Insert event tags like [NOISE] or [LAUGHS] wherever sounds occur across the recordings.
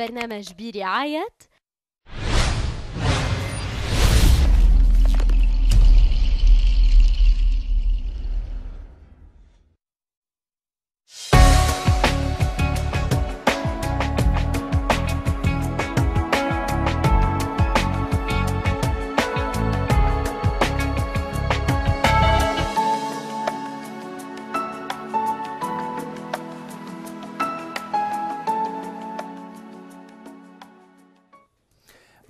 البرنامج برعاية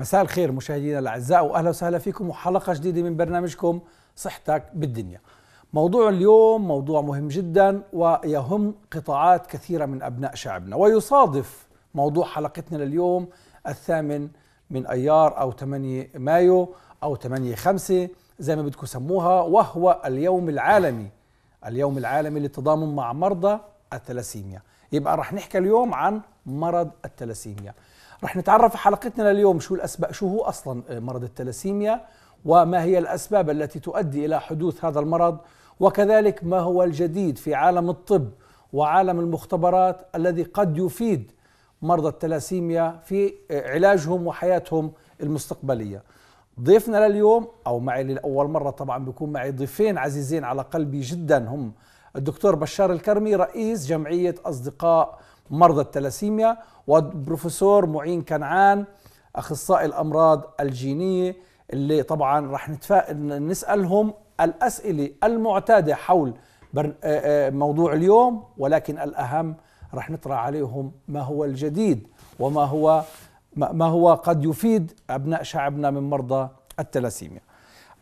مساء الخير مشاهدينا الاعزاء واهلا وسهلا فيكم وحلقه جديده من برنامجكم صحتك بالدنيا. موضوع اليوم موضوع مهم جدا ويهم قطاعات كثيره من ابناء شعبنا ويصادف موضوع حلقتنا لليوم الثامن من ايار او 8 مايو او 8 5 زي ما بدكم سموها وهو اليوم العالمي اليوم العالمي للتضامن مع مرضى الثلاسيميا. يبقى رح نحكي اليوم عن مرض الثلاسيميا. رح نتعرف في حلقتنا لليوم شو الأسباب شو هو أصلا آه، مرض التلاسيميا وما هي الأسباب التي تؤدي إلى حدوث هذا المرض وكذلك ما هو الجديد في عالم الطب وعالم المختبرات الذي قد يفيد مرضى التلاسيميا في آه، علاجهم وحياتهم المستقبلية ضيفنا لليوم أو معي لأول مرة طبعا بيكون معي ضيفين عزيزين على قلبي جدا هم الدكتور بشار الكرمي رئيس جمعية أصدقاء مرضى التلاسيميا والبروفيسور معين كنعان اخصائي الامراض الجينيه اللي طبعا رح نتفا... نسالهم الاسئله المعتاده حول آه، آه، موضوع اليوم ولكن الاهم رح نطرح عليهم ما هو الجديد وما هو ما هو قد يفيد ابناء شعبنا من مرضى التلاسيميا.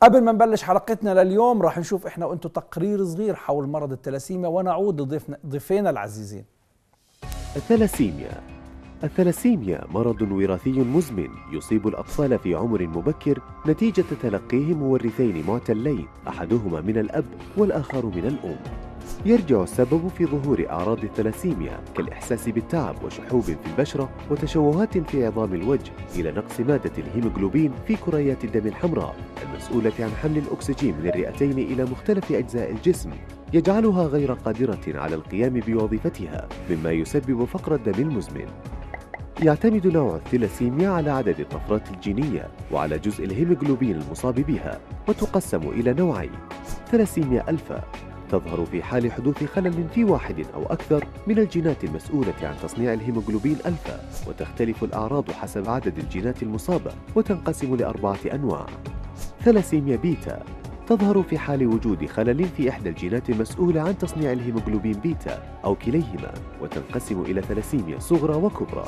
قبل ما نبلش حلقتنا لليوم رح نشوف احنا وانتم تقرير صغير حول مرض التلاسيميا ونعود لضيفنا ضيفينا العزيزين. الثلاسيميا الثلاسيميا مرض وراثي مزمن يصيب الأطفال في عمر مبكر نتيجة تلقيه مورثين معتلين أحدهما من الأب والآخر من الأم يرجع السبب في ظهور أعراض الثلاسيميا كالإحساس بالتعب وشحوب في البشرة وتشوهات في عظام الوجه إلى نقص مادة الهيموغلوبين في كريات الدم الحمراء المسؤولة عن حمل الأكسجين من الرئتين إلى مختلف أجزاء الجسم يجعلها غير قادرة على القيام بوظيفتها مما يسبب فقر الدم المزمن يعتمد نوع الثلاسيميا على عدد الطفرات الجينية وعلى جزء الهيموغلوبين المصاب بها وتقسم إلى نوعين ثلاسيميا ألفا تظهر في حال حدوث خلل في واحد أو أكثر من الجينات المسؤولة عن تصنيع الهيموغلوبين ألفا وتختلف الأعراض حسب عدد الجينات المصابة وتنقسم لأربعة أنواع ثلاسيميا بيتا تظهر في حال وجود خلل في إحدى الجينات المسؤولة عن تصنيع الهيموغلوبين بيتا أو كليهما وتنقسم إلى ثلاسيميا صغرى وكبرى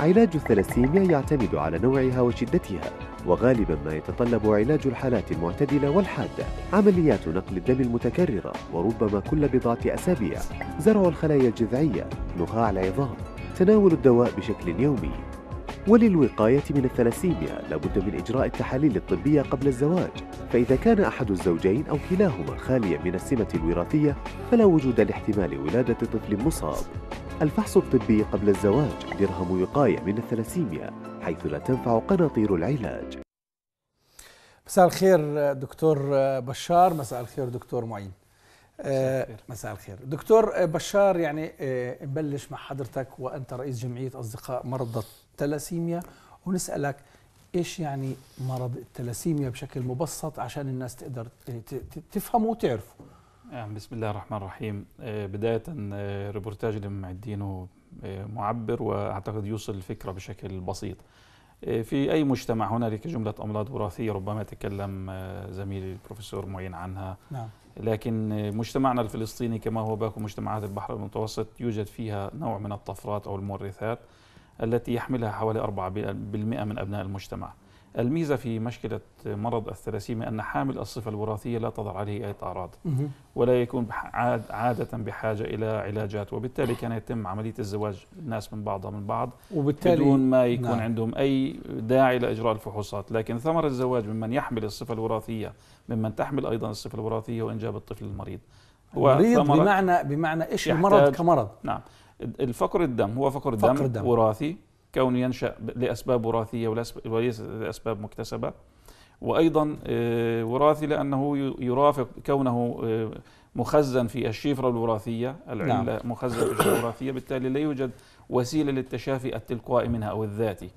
علاج الثلاسيميا يعتمد على نوعها وشدتها وغالبا ما يتطلب علاج الحالات المعتدلة والحادة عمليات نقل الدم المتكررة وربما كل بضعة أسابيع زرع الخلايا الجذعية نخاع العظام تناول الدواء بشكل يومي وللوقاية من الثلاسيميا لابد من إجراء التحاليل الطبية قبل الزواج فإذا كان أحد الزوجين أو كلاهما خاليا من السمة الوراثية فلا وجود لاحتمال ولادة طفل مصاب الفحص الطبي قبل الزواج درهم وقاية من الثلاسيميا حيث لا تنفع قناطير العلاج مساء الخير دكتور بشار مساء الخير دكتور معين مساء الخير آه، دكتور بشار يعني آه، نبلش مع حضرتك وأنت رئيس جمعية أصدقاء مرضى التلاسيميا ونسألك ايش يعني مرض التلاسيميا بشكل مبسط عشان الناس تقدر تفهمه وتعرفه نعم، بسم الله الرحمن الرحيم آه، بداية آه، ريبورتاج اللي معدينه آه، معبر وأعتقد يوصل الفكرة بشكل بسيط في أي مجتمع هنالك جملة أمراض وراثية ربما تكلم زميلي البروفيسور معين عنها نعم. لكن مجتمعنا الفلسطيني كما هو باقي مجتمعات البحر المتوسط يوجد فيها نوع من الطفرات أو المورثات التي يحملها حوالي 4% من أبناء المجتمع الميزة في مشكلة مرض الثلاسيميا أن حامل الصفة الوراثية لا تظهر عليه أي أعراض ولا يكون عادة بحاجة إلى علاجات وبالتالي كان يتم عملية الزواج الناس من بعضها من بعض وبالتالي بدون ما يكون نعم. عندهم أي داعي لإجراء الفحوصات لكن ثمر الزواج ممن يحمل الصفة الوراثية ممن تحمل أيضا الصفة الوراثية وإنجاب الطفل المريض المريض بمعنى بمعنى ايش المرض كمرض نعم الفقر الدم هو فقر الدم, فقر الدم. وراثي كونه ينشا لاسباب وراثيه وليس لاسباب مكتسبه وايضا آه، وراثي لانه يرافق كونه آه، مخزن في الشفره الوراثيه العله نعم. مخزن في الشفره الوراثيه بالتالي لا يوجد وسيله للتشافي التلقائي منها او الذاتي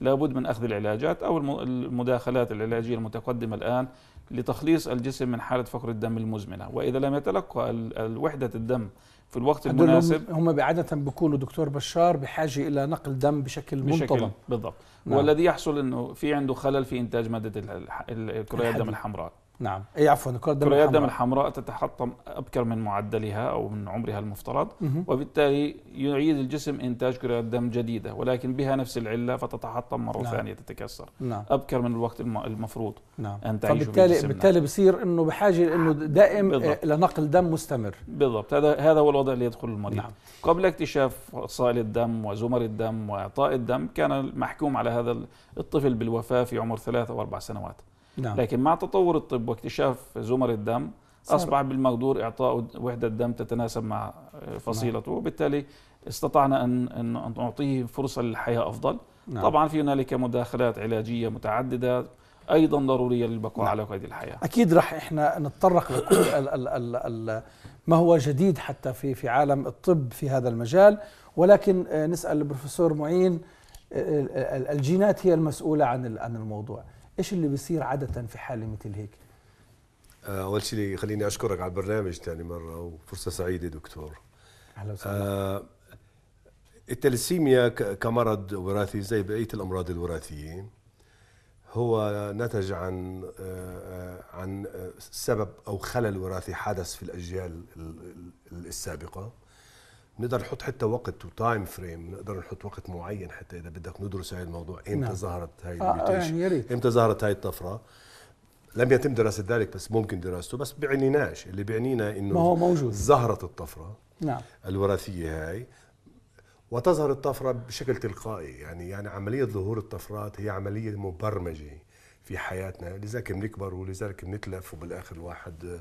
لابد من اخذ العلاجات او المداخلات العلاجيه المتقدمه الان لتخليص الجسم من حاله فقر الدم المزمنه واذا لم يتلقى وحده الدم في الوقت المناسب هم عادة بيكونوا دكتور بشار بحاجة إلى نقل دم بشكل, بشكل منتظم بالضبط نعم. والذي يحصل أنه في عنده خلل في إنتاج مادة الكريات الدم الحمراء نعم اي عفوا الكرة الدم الحمراء الدم الحمراء تتحطم أبكر من معدلها أو من عمرها المفترض مه. وبالتالي يعيد الجسم إنتاج كريات دم جديدة ولكن بها نفس العلة فتتحطم مرة نعم. ثانية تتكسر نعم. أبكر من الوقت المفروض نعم. أن تعيشه فبالتالي بالتالي بصير أنه بحاجة أنه نعم. دائم آه، بالضبط. لنقل دم مستمر بالضبط هذا هذا هو الوضع اللي يدخل المريض نعم. قبل اكتشاف فصائل الدم وزمر الدم وإعطاء الدم كان المحكوم على هذا الطفل بالوفاة في عمر ثلاث أو أربع سنوات نعم. لكن مع تطور الطب واكتشاف زمر الدم أصبح بالمقدور إعطاء وحدة دم تتناسب مع فصيلته نعم. وبالتالي استطعنا أن أن نعطيه فرصة للحياة أفضل نعم. طبعا في هنالك مداخلات علاجية متعددة ايضا ضروريه للبقاء نعم. على قيد الحياه اكيد راح احنا نتطرق لكل الـ ال ال ال ما هو جديد حتى في في عالم الطب في هذا المجال ولكن آه، نسال البروفيسور معين آه، آه، الجينات هي المسؤوله عن عن الموضوع ايش اللي بيصير عاده في حاله مثل هيك آه، اول شيء خليني اشكرك على البرنامج ثاني مره وفرصه سعيده دكتور اهلا وسهلا آه التلسيميا كمرض وراثي زي بقيه الامراض الوراثيه هو نتج عن آه، آه، عن سبب او خلل وراثي حدث في الاجيال السابقه بنقدر نحط حتى وقت وتايم فريم نقدر نحط وقت معين حتى اذا بدك ندرس هذا الموضوع امتى نعم. ظهرت هاي آه, آه، يعني امتى ظهرت هاي الطفره لم يتم دراسه ذلك بس ممكن دراسته بس بيعنيناش اللي بيعنينا انه ما هو موجود ظهرت الطفره نعم الوراثيه هاي وتظهر الطفره بشكل تلقائي يعني يعني عمليه ظهور الطفرات هي عمليه مبرمجه في حياتنا لذلك بنكبر ولذلك بنتلف وبالاخر الواحد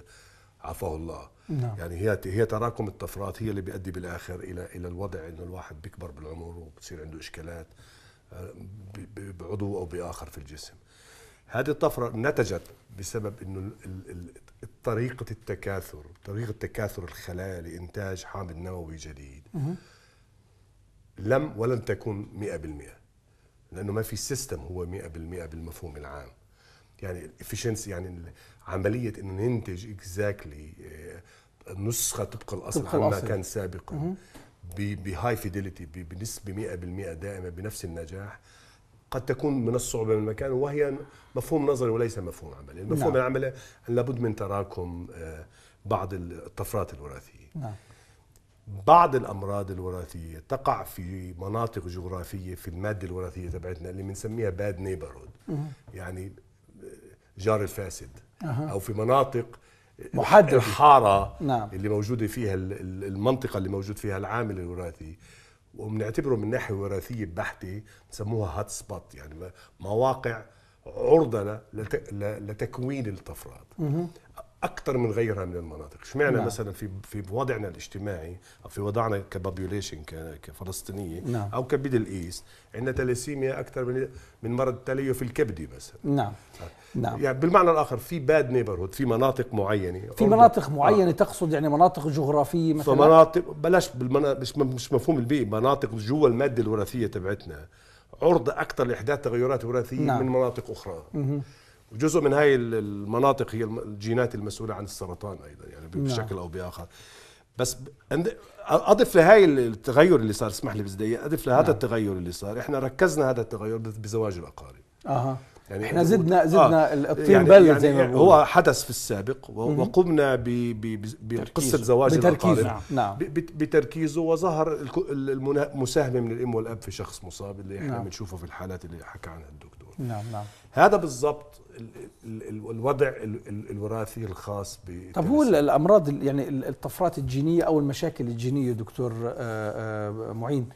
عفاه الله نعم. يعني هي هي تراكم الطفرات هي اللي بيؤدي بالاخر الى الى الوضع انه الواحد بيكبر بالعمر وبصير عنده اشكالات آه، بعضو او باخر في الجسم هذه الطفره نتجت بسبب انه طريقه التكاثر طريقه تكاثر الخلايا لانتاج حامض نووي جديد لم ولن تكون 100% لانه ما في سيستم هو 100% بالمفهوم العام يعني الافشنسي يعني عمليه إنه ننتج اكزاكتلي آه، نسخه طبق الاصل عما كان سابقا بهاي فيديليتي بنسبه 100% دائمه بنفس النجاح قد تكون من الصعوبة من المكان وهي مفهوم نظري وليس مفهوم عملي المفهوم نعم. العملي لابد من تراكم آه، بعض الطفرات الوراثية نعم. بعض الأمراض الوراثية تقع في مناطق جغرافية في المادة الوراثية تبعتنا اللي بنسميها باد نيبرود يعني جار الفاسد أه. او في مناطق محدد الحاره نعم. اللي موجوده فيها المنطقه اللي موجود فيها العامل الوراثي وبنعتبره من ناحيه وراثيه بحته بسموها هات سبوت يعني مواقع عرضه لتكوين الطفرات اكثر من غيرها من المناطق اشمعنا نعم. مثلا في في وضعنا الاجتماعي او في وضعنا كبابيوليشن كفلسطينيه نعم. او كبيدل ايست عندنا تلاسيميا اكثر من من مرض التليف الكبدي مثلا نعم نعم يعني بالمعنى الاخر في باد نيبرهود في مناطق معينه في مناطق آه. معينه آه. تقصد يعني مناطق جغرافيه مثلا فمناطق بلاش مش مش مفهوم البيئه مناطق جوا الماده الوراثيه تبعتنا عرض اكثر لاحداث تغيرات وراثيه نعم. من مناطق اخرى مه. وجزء من هاي المناطق هي الجينات المسؤولة عن السرطان أيضا يعني نعم. بشكل أو بآخر بس اضف لهي التغير اللي صار اسمح لي بس دقيقه اضف لهذا نعم. التغير اللي صار احنا ركزنا هذا التغير بزواج الاقارب اها يعني احنا زدنا زدنا آه يعني- الطين يعني بله يعني زي ما هو حدث في السابق وقمنا بقصه زواج بتركيزه نعم. نعم. بتركيزه وظهر المساهمه من الام والاب في شخص مصاب اللي احنا نعم. بنشوفه نعم. في الحالات اللي حكى عنها الدكتور نعم نعم هذا بالضبط الوضع الوراثي الخاص ب طب هو الامراض يعني الطفرات الجينيه او المشاكل الجينيه دكتور آه، آه، معين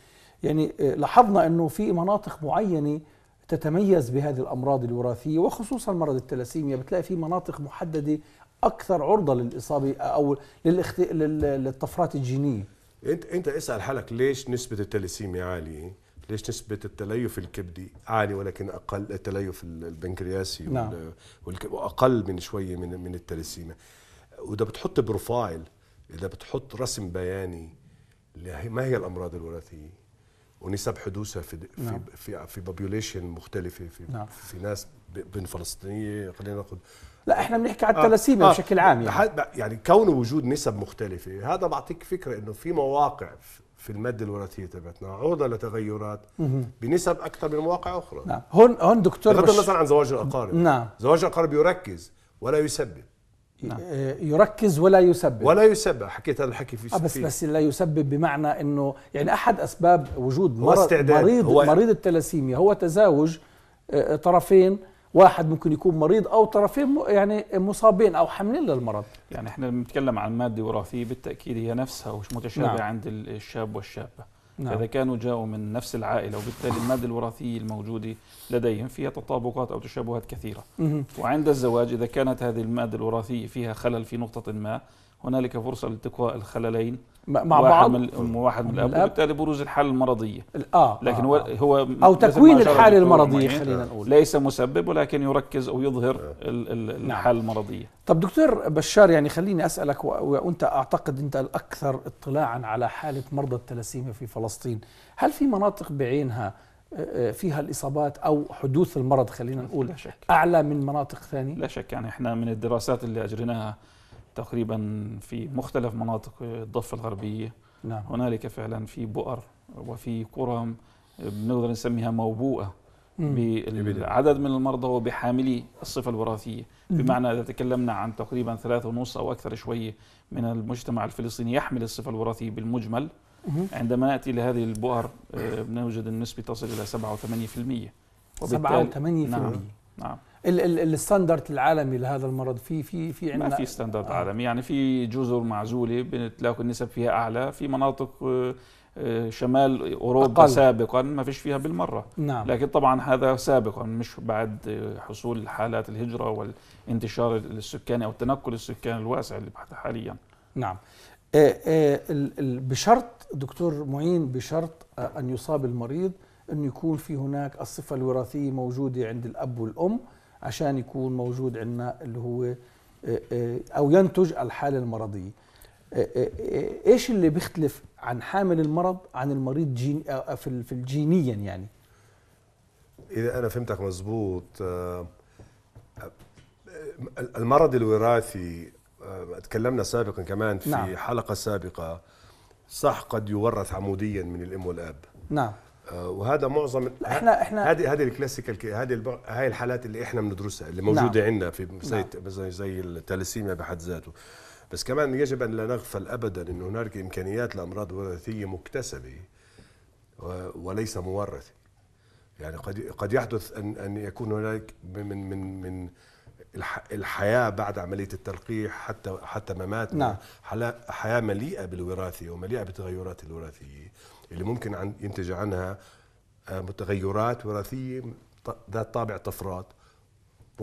يعني آه، لاحظنا انه في مناطق معينه تتميز بهذه الامراض الوراثيه وخصوصا مرض التلاسيميا بتلاقي في مناطق محدده اكثر عرضه للاصابه او للطفرات الجينيه انت انت اسال حالك ليش نسبه التلاسيميا عاليه ليش نسبة التليف الكبدي عالي ولكن أقل التليف البنكرياسي نعم. وأقل من شوية من من التلسيمة وإذا بتحط بروفايل إذا بتحط رسم بياني ما هي الأمراض الوراثية ونسب حدوثها في نعم. في في بوبيوليشن مختلفة في نعم. في ناس بين فلسطينية خلينا ناخذ لا احنا بنحكي عن آه، التلاسيميا آه. بشكل عام يعني يعني كون وجود نسب مختلفة هذا بعطيك فكرة انه في مواقع في الماده الوراثيه تبعتنا عرضه لتغيرات بنسب اكثر من مواقع اخرى نعم هون هون دكتور بغض النظر عن زواج الاقارب نعم زواج الاقارب يركز ولا يسبب نعم. آه، يركز ولا يسبب ولا يسبب حكيت هذا الحكي في آه بس بس لا يسبب بمعنى انه يعني احد اسباب وجود مرض مريض هو مريض التلاسيميا هو تزاوج آه، طرفين واحد ممكن يكون مريض او طرفين يعني مصابين او حاملين للمرض يعني احنا بنتكلم عن ماده وراثيه بالتاكيد هي نفسها ومتشابهه نعم. عند الشاب والشابه نعم. اذا كانوا جاؤوا من نفس العائله وبالتالي الماده الوراثيه الموجوده لديهم فيها تطابقات او تشابهات كثيره مه. وعند الزواج اذا كانت هذه الماده الوراثيه فيها خلل في نقطه ما هنالك فرصه لالتقاء الخللين مع واحد بعض من الام وواحد من الاب وبالتالي بروز الحاله المرضيه اه لكن آه هو او تكوين الحاله المرضيه خلينا نقول ليس مسبب ولكن يركز او يظهر آه. نعم. الحاله المرضيه طب دكتور بشار يعني خليني اسالك وانت اعتقد انت الاكثر اطلاعا على حاله مرضى التلاسيميا في فلسطين هل في مناطق بعينها آه، آه، فيها الاصابات او حدوث المرض خلينا نقول لا شك. اعلى من مناطق ثانيه لا شك يعني احنا من الدراسات اللي اجريناها تقريبا في مختلف مناطق الضفة الغربية نعم. هنالك فعلا في بؤر وفي قرى بنقدر نسميها موبوءة بعدد من المرضى وبحاملي الصفة الوراثية بمعنى إذا تكلمنا عن تقريبا ثلاثة ونص أو أكثر شوية من المجتمع الفلسطيني يحمل الصفة الوراثية بالمجمل عندما نأتي لهذه البؤر آه، بنوجد النسبة تصل إلى 7 و 8% 7 و 8% نعم, نعم. الستاندرد العالمي لهذا المرض في في في عندنا ما في ستاندرد آه. عالمي يعني في جزر معزوله بتلاقوا النسب فيها اعلى في مناطق آه، آه، شمال اوروبا أقل. سابقا ما فيش فيها بالمره نعم. لكن طبعا هذا سابقا مش بعد آه، حصول حالات الهجره والانتشار السكاني او التنقل السكاني الواسع اللي حاليا نعم بشرط دكتور معين بشرط ان يصاب المريض انه يكون في هناك الصفه الوراثيه موجوده عند الاب والام عشان يكون موجود عندنا اللي هو آه، آه، او ينتج الحاله المرضيه آه، ايش اللي بيختلف عن حامل المرض عن المريض جين في في الجينيا يعني اذا انا فهمتك مزبوط المرض الوراثي تكلمنا سابقا كمان في نعم. حلقه سابقه صح قد يورث عموديا من الام والاب نعم وهذا معظم احنا احنا هذه هذه الكلاسيكال هذه هاي الحالات اللي احنا بندرسها اللي نعم. موجوده نعم. عندنا في زي نعم. زي التاليسيميا بحد ذاته بس كمان يجب ان لا نغفل ابدا ان هنالك امكانيات لامراض وراثيه مكتسبه وليس مورثه يعني قد قد يحدث ان ان يكون هناك من من من الحياه بعد عمليه التلقيح حتى حتى مماتنا نعم. حياه مليئه بالوراثه ومليئه بالتغيرات الوراثيه اللي ممكن عن ينتج عنها آه، متغيرات وراثيه ذات طابع طفرات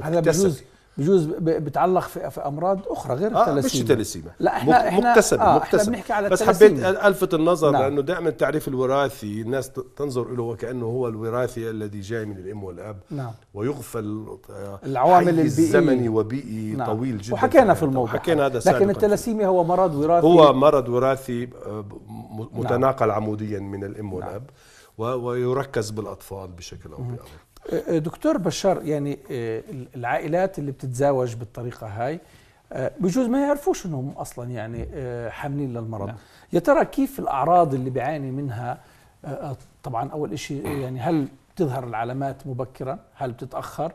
هذا بجوز بجوز بتعلق في, في امراض اخرى غير آه التلسيمة مش تلاسيميا لا احنا مكتسبة آه مكتسبة احنا بنحكي على بس حبيت الفت النظر نعم. لانه دائما التعريف الوراثي الناس تنظر له وكانه هو الوراثي الذي جاي من الام والاب نعم. ويغفل العوامل البيئيه الزمني وبيئي نعم. طويل جدا وحكينا في الموضوع حكينا هذا لكن التلاسيميا هو مرض وراثي هو مرض وراثي آه، نعم. متناقل نعم. عموديا من الام نعم. والاب نعم. ويركز بالاطفال بشكل او باخر آه، دكتور بشار يعني آه، العائلات اللي بتتزاوج بالطريقة هاي آه، بجوز ما يعرفوش انهم اصلا يعني حاملين للمرض نعم. يا ترى كيف الاعراض اللي بيعاني منها طبعا اول شيء يعني هل بتظهر العلامات مبكرا هل بتتاخر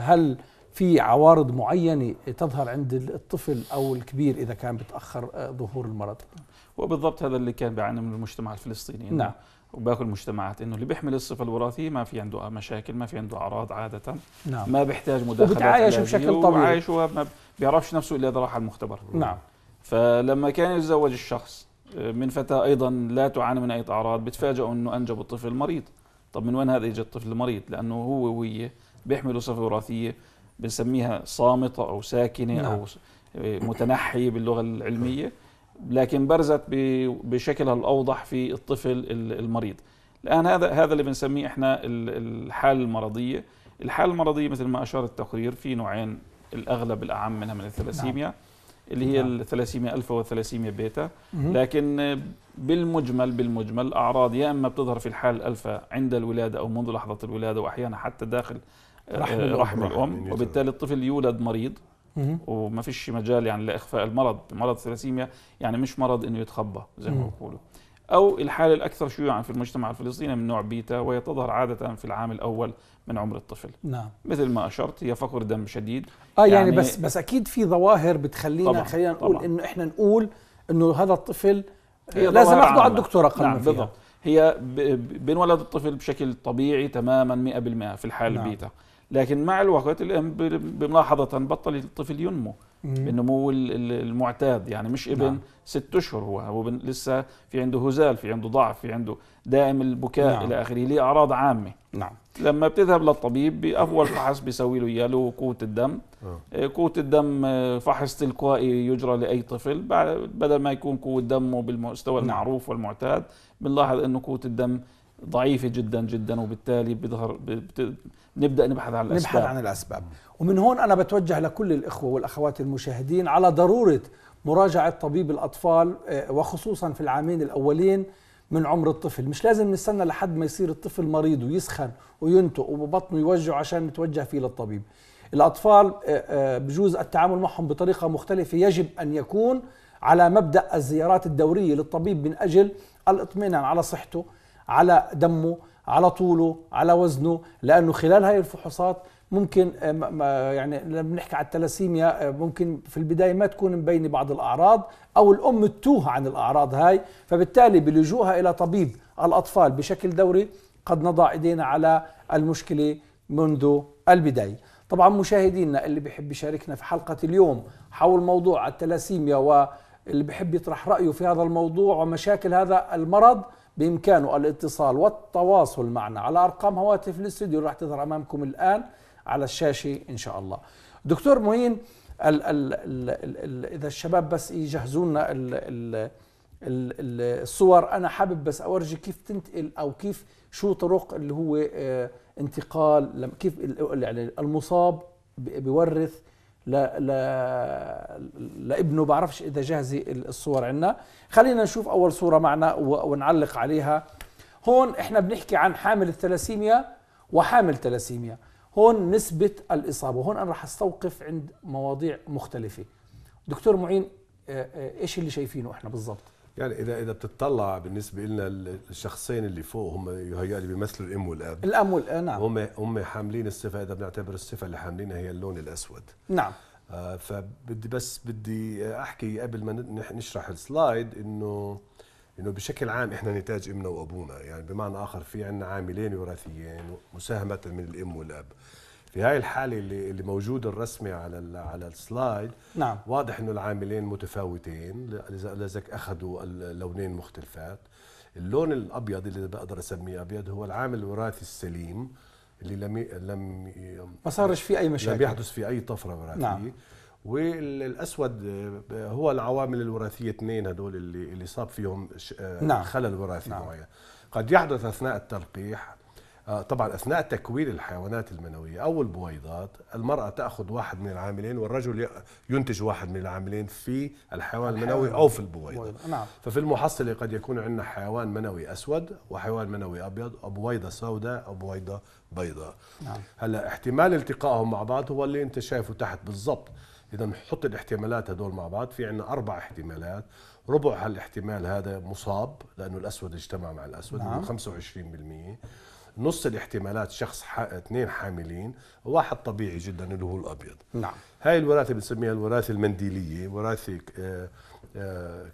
هل في عوارض معينه تظهر عند الطفل او الكبير اذا كان بتاخر ظهور المرض وبالضبط هذا اللي كان بيعاني من المجتمع الفلسطيني نعم وباقي المجتمعات انه اللي بيحمل الصفه الوراثيه ما في عنده مشاكل ما في عنده اعراض عاده نعم. ما بيحتاج مداخلات وبتعايش بشكل طبيعي وعايش وما بيعرفش نفسه الا اذا راح على المختبر نعم فلما كان يتزوج الشخص آه، من فتاه ايضا لا تعاني من اي اعراض بتفاجئوا انه انجبوا طفل مريض طب من وين هذا اجى الطفل المريض لانه هو وهي بيحملوا صفه وراثيه بنسميها صامته او ساكنه نعم. او آه، متنحيه باللغه العلميه لكن برزت بشكلها الاوضح في الطفل المريض. الان هذا هذا اللي بنسميه احنا الحاله المرضيه، الحاله المرضيه مثل ما اشار التقرير في نوعين الاغلب الاعم منها من الثلاسيميا نعم. اللي هي نعم. الثلاسيميا الفا والثلاسيميا بيتا، مم. لكن بالمجمل بالمجمل الاعراض يا اما بتظهر في الحاله الالفا عند الولاده او منذ لحظه الولاده واحيانا حتى داخل رحم, آه، رحم الام, رحم الأم. يعني وبالتالي الطفل يولد مريض وما فيش مجال يعني لاخفاء المرض مرض ثلاسيميا يعني مش مرض انه يتخبى زي ما بيقولوا او الحاله الاكثر شيوعا في المجتمع الفلسطيني من نوع بيتا وهي تظهر عاده في العام الاول من عمر الطفل نعم مثل ما اشرت هي فقر دم شديد اه يعني, يعني بس بس اكيد في ظواهر بتخلينا طبعًا خلينا نقول انه احنا نقول انه هذا الطفل لازم اخذه على الدكتور اقل نعم بالضبط هي بينولد الطفل بشكل طبيعي تماما 100% في الحاله نعم. البيتا لكن مع الوقت الام ملاحظه بطل الطفل ينمو بالنمو المعتاد يعني مش ابن نعم. ست اشهر هو هو لسه في عنده هزال في عنده ضعف في عنده دائم البكاء نعم. الى اخره ليه اعراض عامه نعم لما بتذهب للطبيب باول فحص بيسوي له اياه له قوه الدم آه. آه، قوه الدم آه، فحص تلقائي يجرى لاي طفل بدل ما يكون قوه دمه بالمستوى نعم. المعروف والمعتاد بنلاحظ انه قوه الدم ضعيفه جدا جدا وبالتالي بيظهر نبدا نبحث عن الاسباب نبحث عن الاسباب ومن هون انا بتوجه لكل الاخوه والاخوات المشاهدين على ضروره مراجعه طبيب الاطفال آه، وخصوصا في العامين الاولين من عمر الطفل مش لازم نستنى لحد ما يصير الطفل مريض ويسخن وينتق وبطنه يوجع عشان نتوجه فيه للطبيب الأطفال آه، آه، بجوز التعامل معهم بطريقة مختلفة يجب أن يكون على مبدأ الزيارات الدورية للطبيب من أجل الإطمئنان على صحته على دمه على طوله على وزنه لانه خلال هاي الفحوصات ممكن آه، يعني لما بنحكي على التلاسيميا آه، ممكن في البدايه ما تكون مبينه بعض الاعراض او الام تتوه عن الاعراض هاي فبالتالي بلجوءها الى طبيب الاطفال بشكل دوري قد نضع ايدينا على المشكله منذ البدايه طبعا مشاهدينا اللي بيحب يشاركنا في حلقه اليوم حول موضوع التلاسيميا واللي بيحب يطرح رايه في هذا الموضوع ومشاكل هذا المرض بإمكانه الاتصال والتواصل معنا على أرقام هواتف الاستوديو راح تظهر أمامكم الآن على الشاشة إن شاء الله دكتور معين ال ال ال ال ال إذا الشباب بس يجهزوا لنا الصور أنا حابب بس أورجي كيف تنتقل أو كيف شو طرق اللي هو آه، انتقال كيف يعني المصاب بيورث لا لا لابنه بعرفش اذا جاهزه الصور عندنا خلينا نشوف اول صوره معنا ونعلق عليها هون احنا بنحكي عن حامل الثلاسيميا وحامل ثلاسيميا هون نسبة الإصابة هون أنا رح أستوقف عند مواضيع مختلفة دكتور معين آه، آه، إيش اللي شايفينه إحنا بالضبط يعني اذا اذا بتطلع بالنسبه لنا الشخصين اللي فوق هم يهيألي بيمثلوا الام والاب الام والاب نعم هم هم حاملين الصفه اذا بنعتبر الصفه اللي حاملينها هي اللون الاسود نعم آه فبدي بس بدي احكي قبل ما نشرح السلايد انه انه بشكل عام احنا نتاج امنا وابونا يعني بمعنى اخر في عندنا عاملين وراثيين مساهمه من الام والاب في هاي الحالة اللي اللي موجود الرسمي على على السلايد نعم واضح انه العاملين متفاوتين لذلك اخذوا اللونين مختلفات اللون الابيض اللي بقدر اسميه ابيض هو العامل الوراثي السليم اللي لم لم ما صارش في اي مشاكل لم يحدث في اي طفره وراثيه نعم. والاسود آه، هو العوامل الوراثيه اثنين هدول اللي اللي صاب فيهم آه، نعم. خلل وراثي نعم. معين قد يحدث اثناء التلقيح آه، طبعا اثناء تكوين الحيوانات المنويه او البويضات المراه تاخذ واحد من العاملين والرجل ينتج واحد من العاملين في الحيوان المنوي او في البويضه نعم. ففي المحصله قد يكون عندنا حيوان منوي اسود وحيوان منوي ابيض او بويضه سوداء او بويضه بيضاء نعم. هلا احتمال التقائهم مع بعض هو اللي انت شايفه تحت بالضبط اذا نحط الاحتمالات هدول مع بعض في عندنا اربع احتمالات ربع هالاحتمال هذا مصاب لانه الاسود اجتمع مع الاسود نعم. 25% نص الاحتمالات شخص اثنين حاملين واحد طبيعي جدا اللي هو الابيض نعم هاي الوراثه بنسميها الوراثه المنديليه وراثه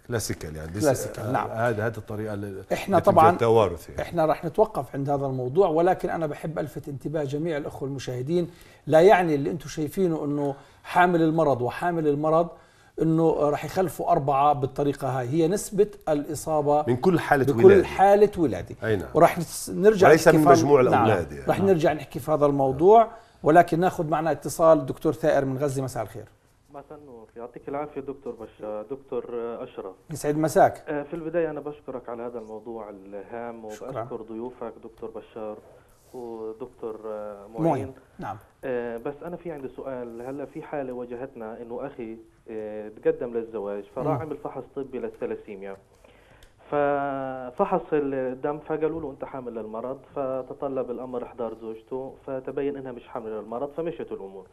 كلاسيكال آه، آه، يعني كلاسيكال آه، نعم هذا هذه الطريقه اللي احنا طبعا التوارث يعني. احنا راح نتوقف عند هذا الموضوع ولكن انا بحب الفت انتباه جميع الاخوه المشاهدين لا يعني اللي انتم شايفينه انه حامل المرض وحامل المرض انه راح يخلفوا اربعه بالطريقه هاي هي نسبه الاصابه من كل حاله بكل ولاده بكل حاله ولاده اي نعم وراح نرجع ليس من مجموع الاولاد نعم. يعني. راح نرجع نحكي في هذا الموضوع ولكن ناخذ معنا اتصال دكتور ثائر من غزه مساء الخير مساء النور يعطيك العافية دكتور بشا دكتور أشرف يسعد مساك آه، في البداية أنا بشكرك على هذا الموضوع الهام وبشكر ضيوفك دكتور بشار حضراتكم دكتور آه، معين نعم آه، بس انا في عندي سؤال هلا في حاله واجهتنا انه اخي آه، تقدم للزواج فراح عمل فحص طبي للثلاسيميا ففحص الدم فقالوا له انت حامل للمرض فتطلب الامر احضار زوجته فتبين انها مش حامل للمرض فمشت الامور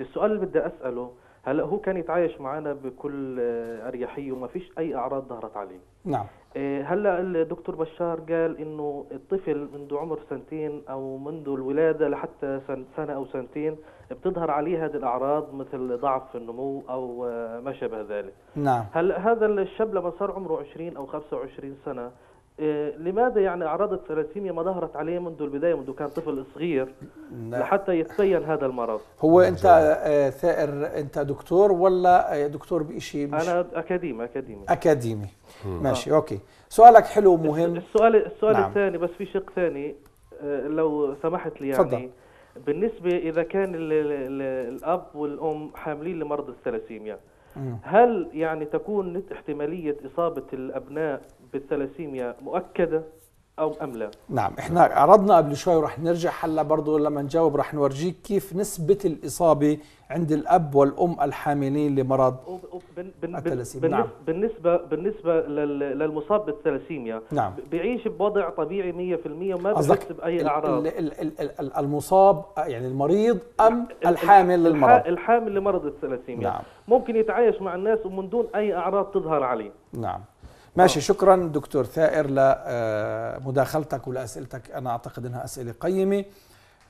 السؤال اللي بدي اساله هلا هو كان يتعايش معنا بكل آه، اريحيه وما فيش اي اعراض ظهرت عليه نعم آه، هلا الدكتور بشار قال انه الطفل منذ عمر سنتين او منذ الولاده لحتى سنه او سنتين بتظهر عليه هذه الاعراض مثل ضعف في النمو او آه، ما شابه ذلك نعم هلا هذا الشاب لما صار عمره 20 او 25 سنه إيه، لماذا يعني أعراض الثلاسيميا ما ظهرت عليه منذ البداية منذ كان طفل صغير لحتى يتبين هذا المرض هو أنت آه، ثائر أنت دكتور ولا آه، دكتور بشيء أنا أكاديمي أكاديمي أكاديمي ماشي آه. أوكي سؤالك حلو ومهم السؤال السؤال نعم. الثاني بس في شق ثاني لو سمحت لي يعني فضل. بالنسبة إذا كان الـ الـ الأب والأم حاملين لمرض الثلاسيميا هل يعني تكون احتمالية إصابة الأبناء بالثلاسيميا مؤكده او ام لا؟ نعم احنا عرضنا قبل شوي ورح نرجع هلا برضه لما نجاوب رح نورجيك كيف نسبه الاصابه عند الاب والام الحاملين لمرض الثلاسيميا نعم. بالنسبه بالنسبه للمصاب بالثلاسيميا نعم. بيعيش بوضع طبيعي 100% وما بيحس باي اعراض المصاب يعني المريض ام الحامل للمرض الحامل لمرض الثلاسيميا نعم. ممكن يتعايش مع الناس ومن دون اي اعراض تظهر عليه نعم ماشي أوه. شكرا دكتور ثائر لمداخلتك آه، ولاسئلتك انا اعتقد انها اسئله قيمه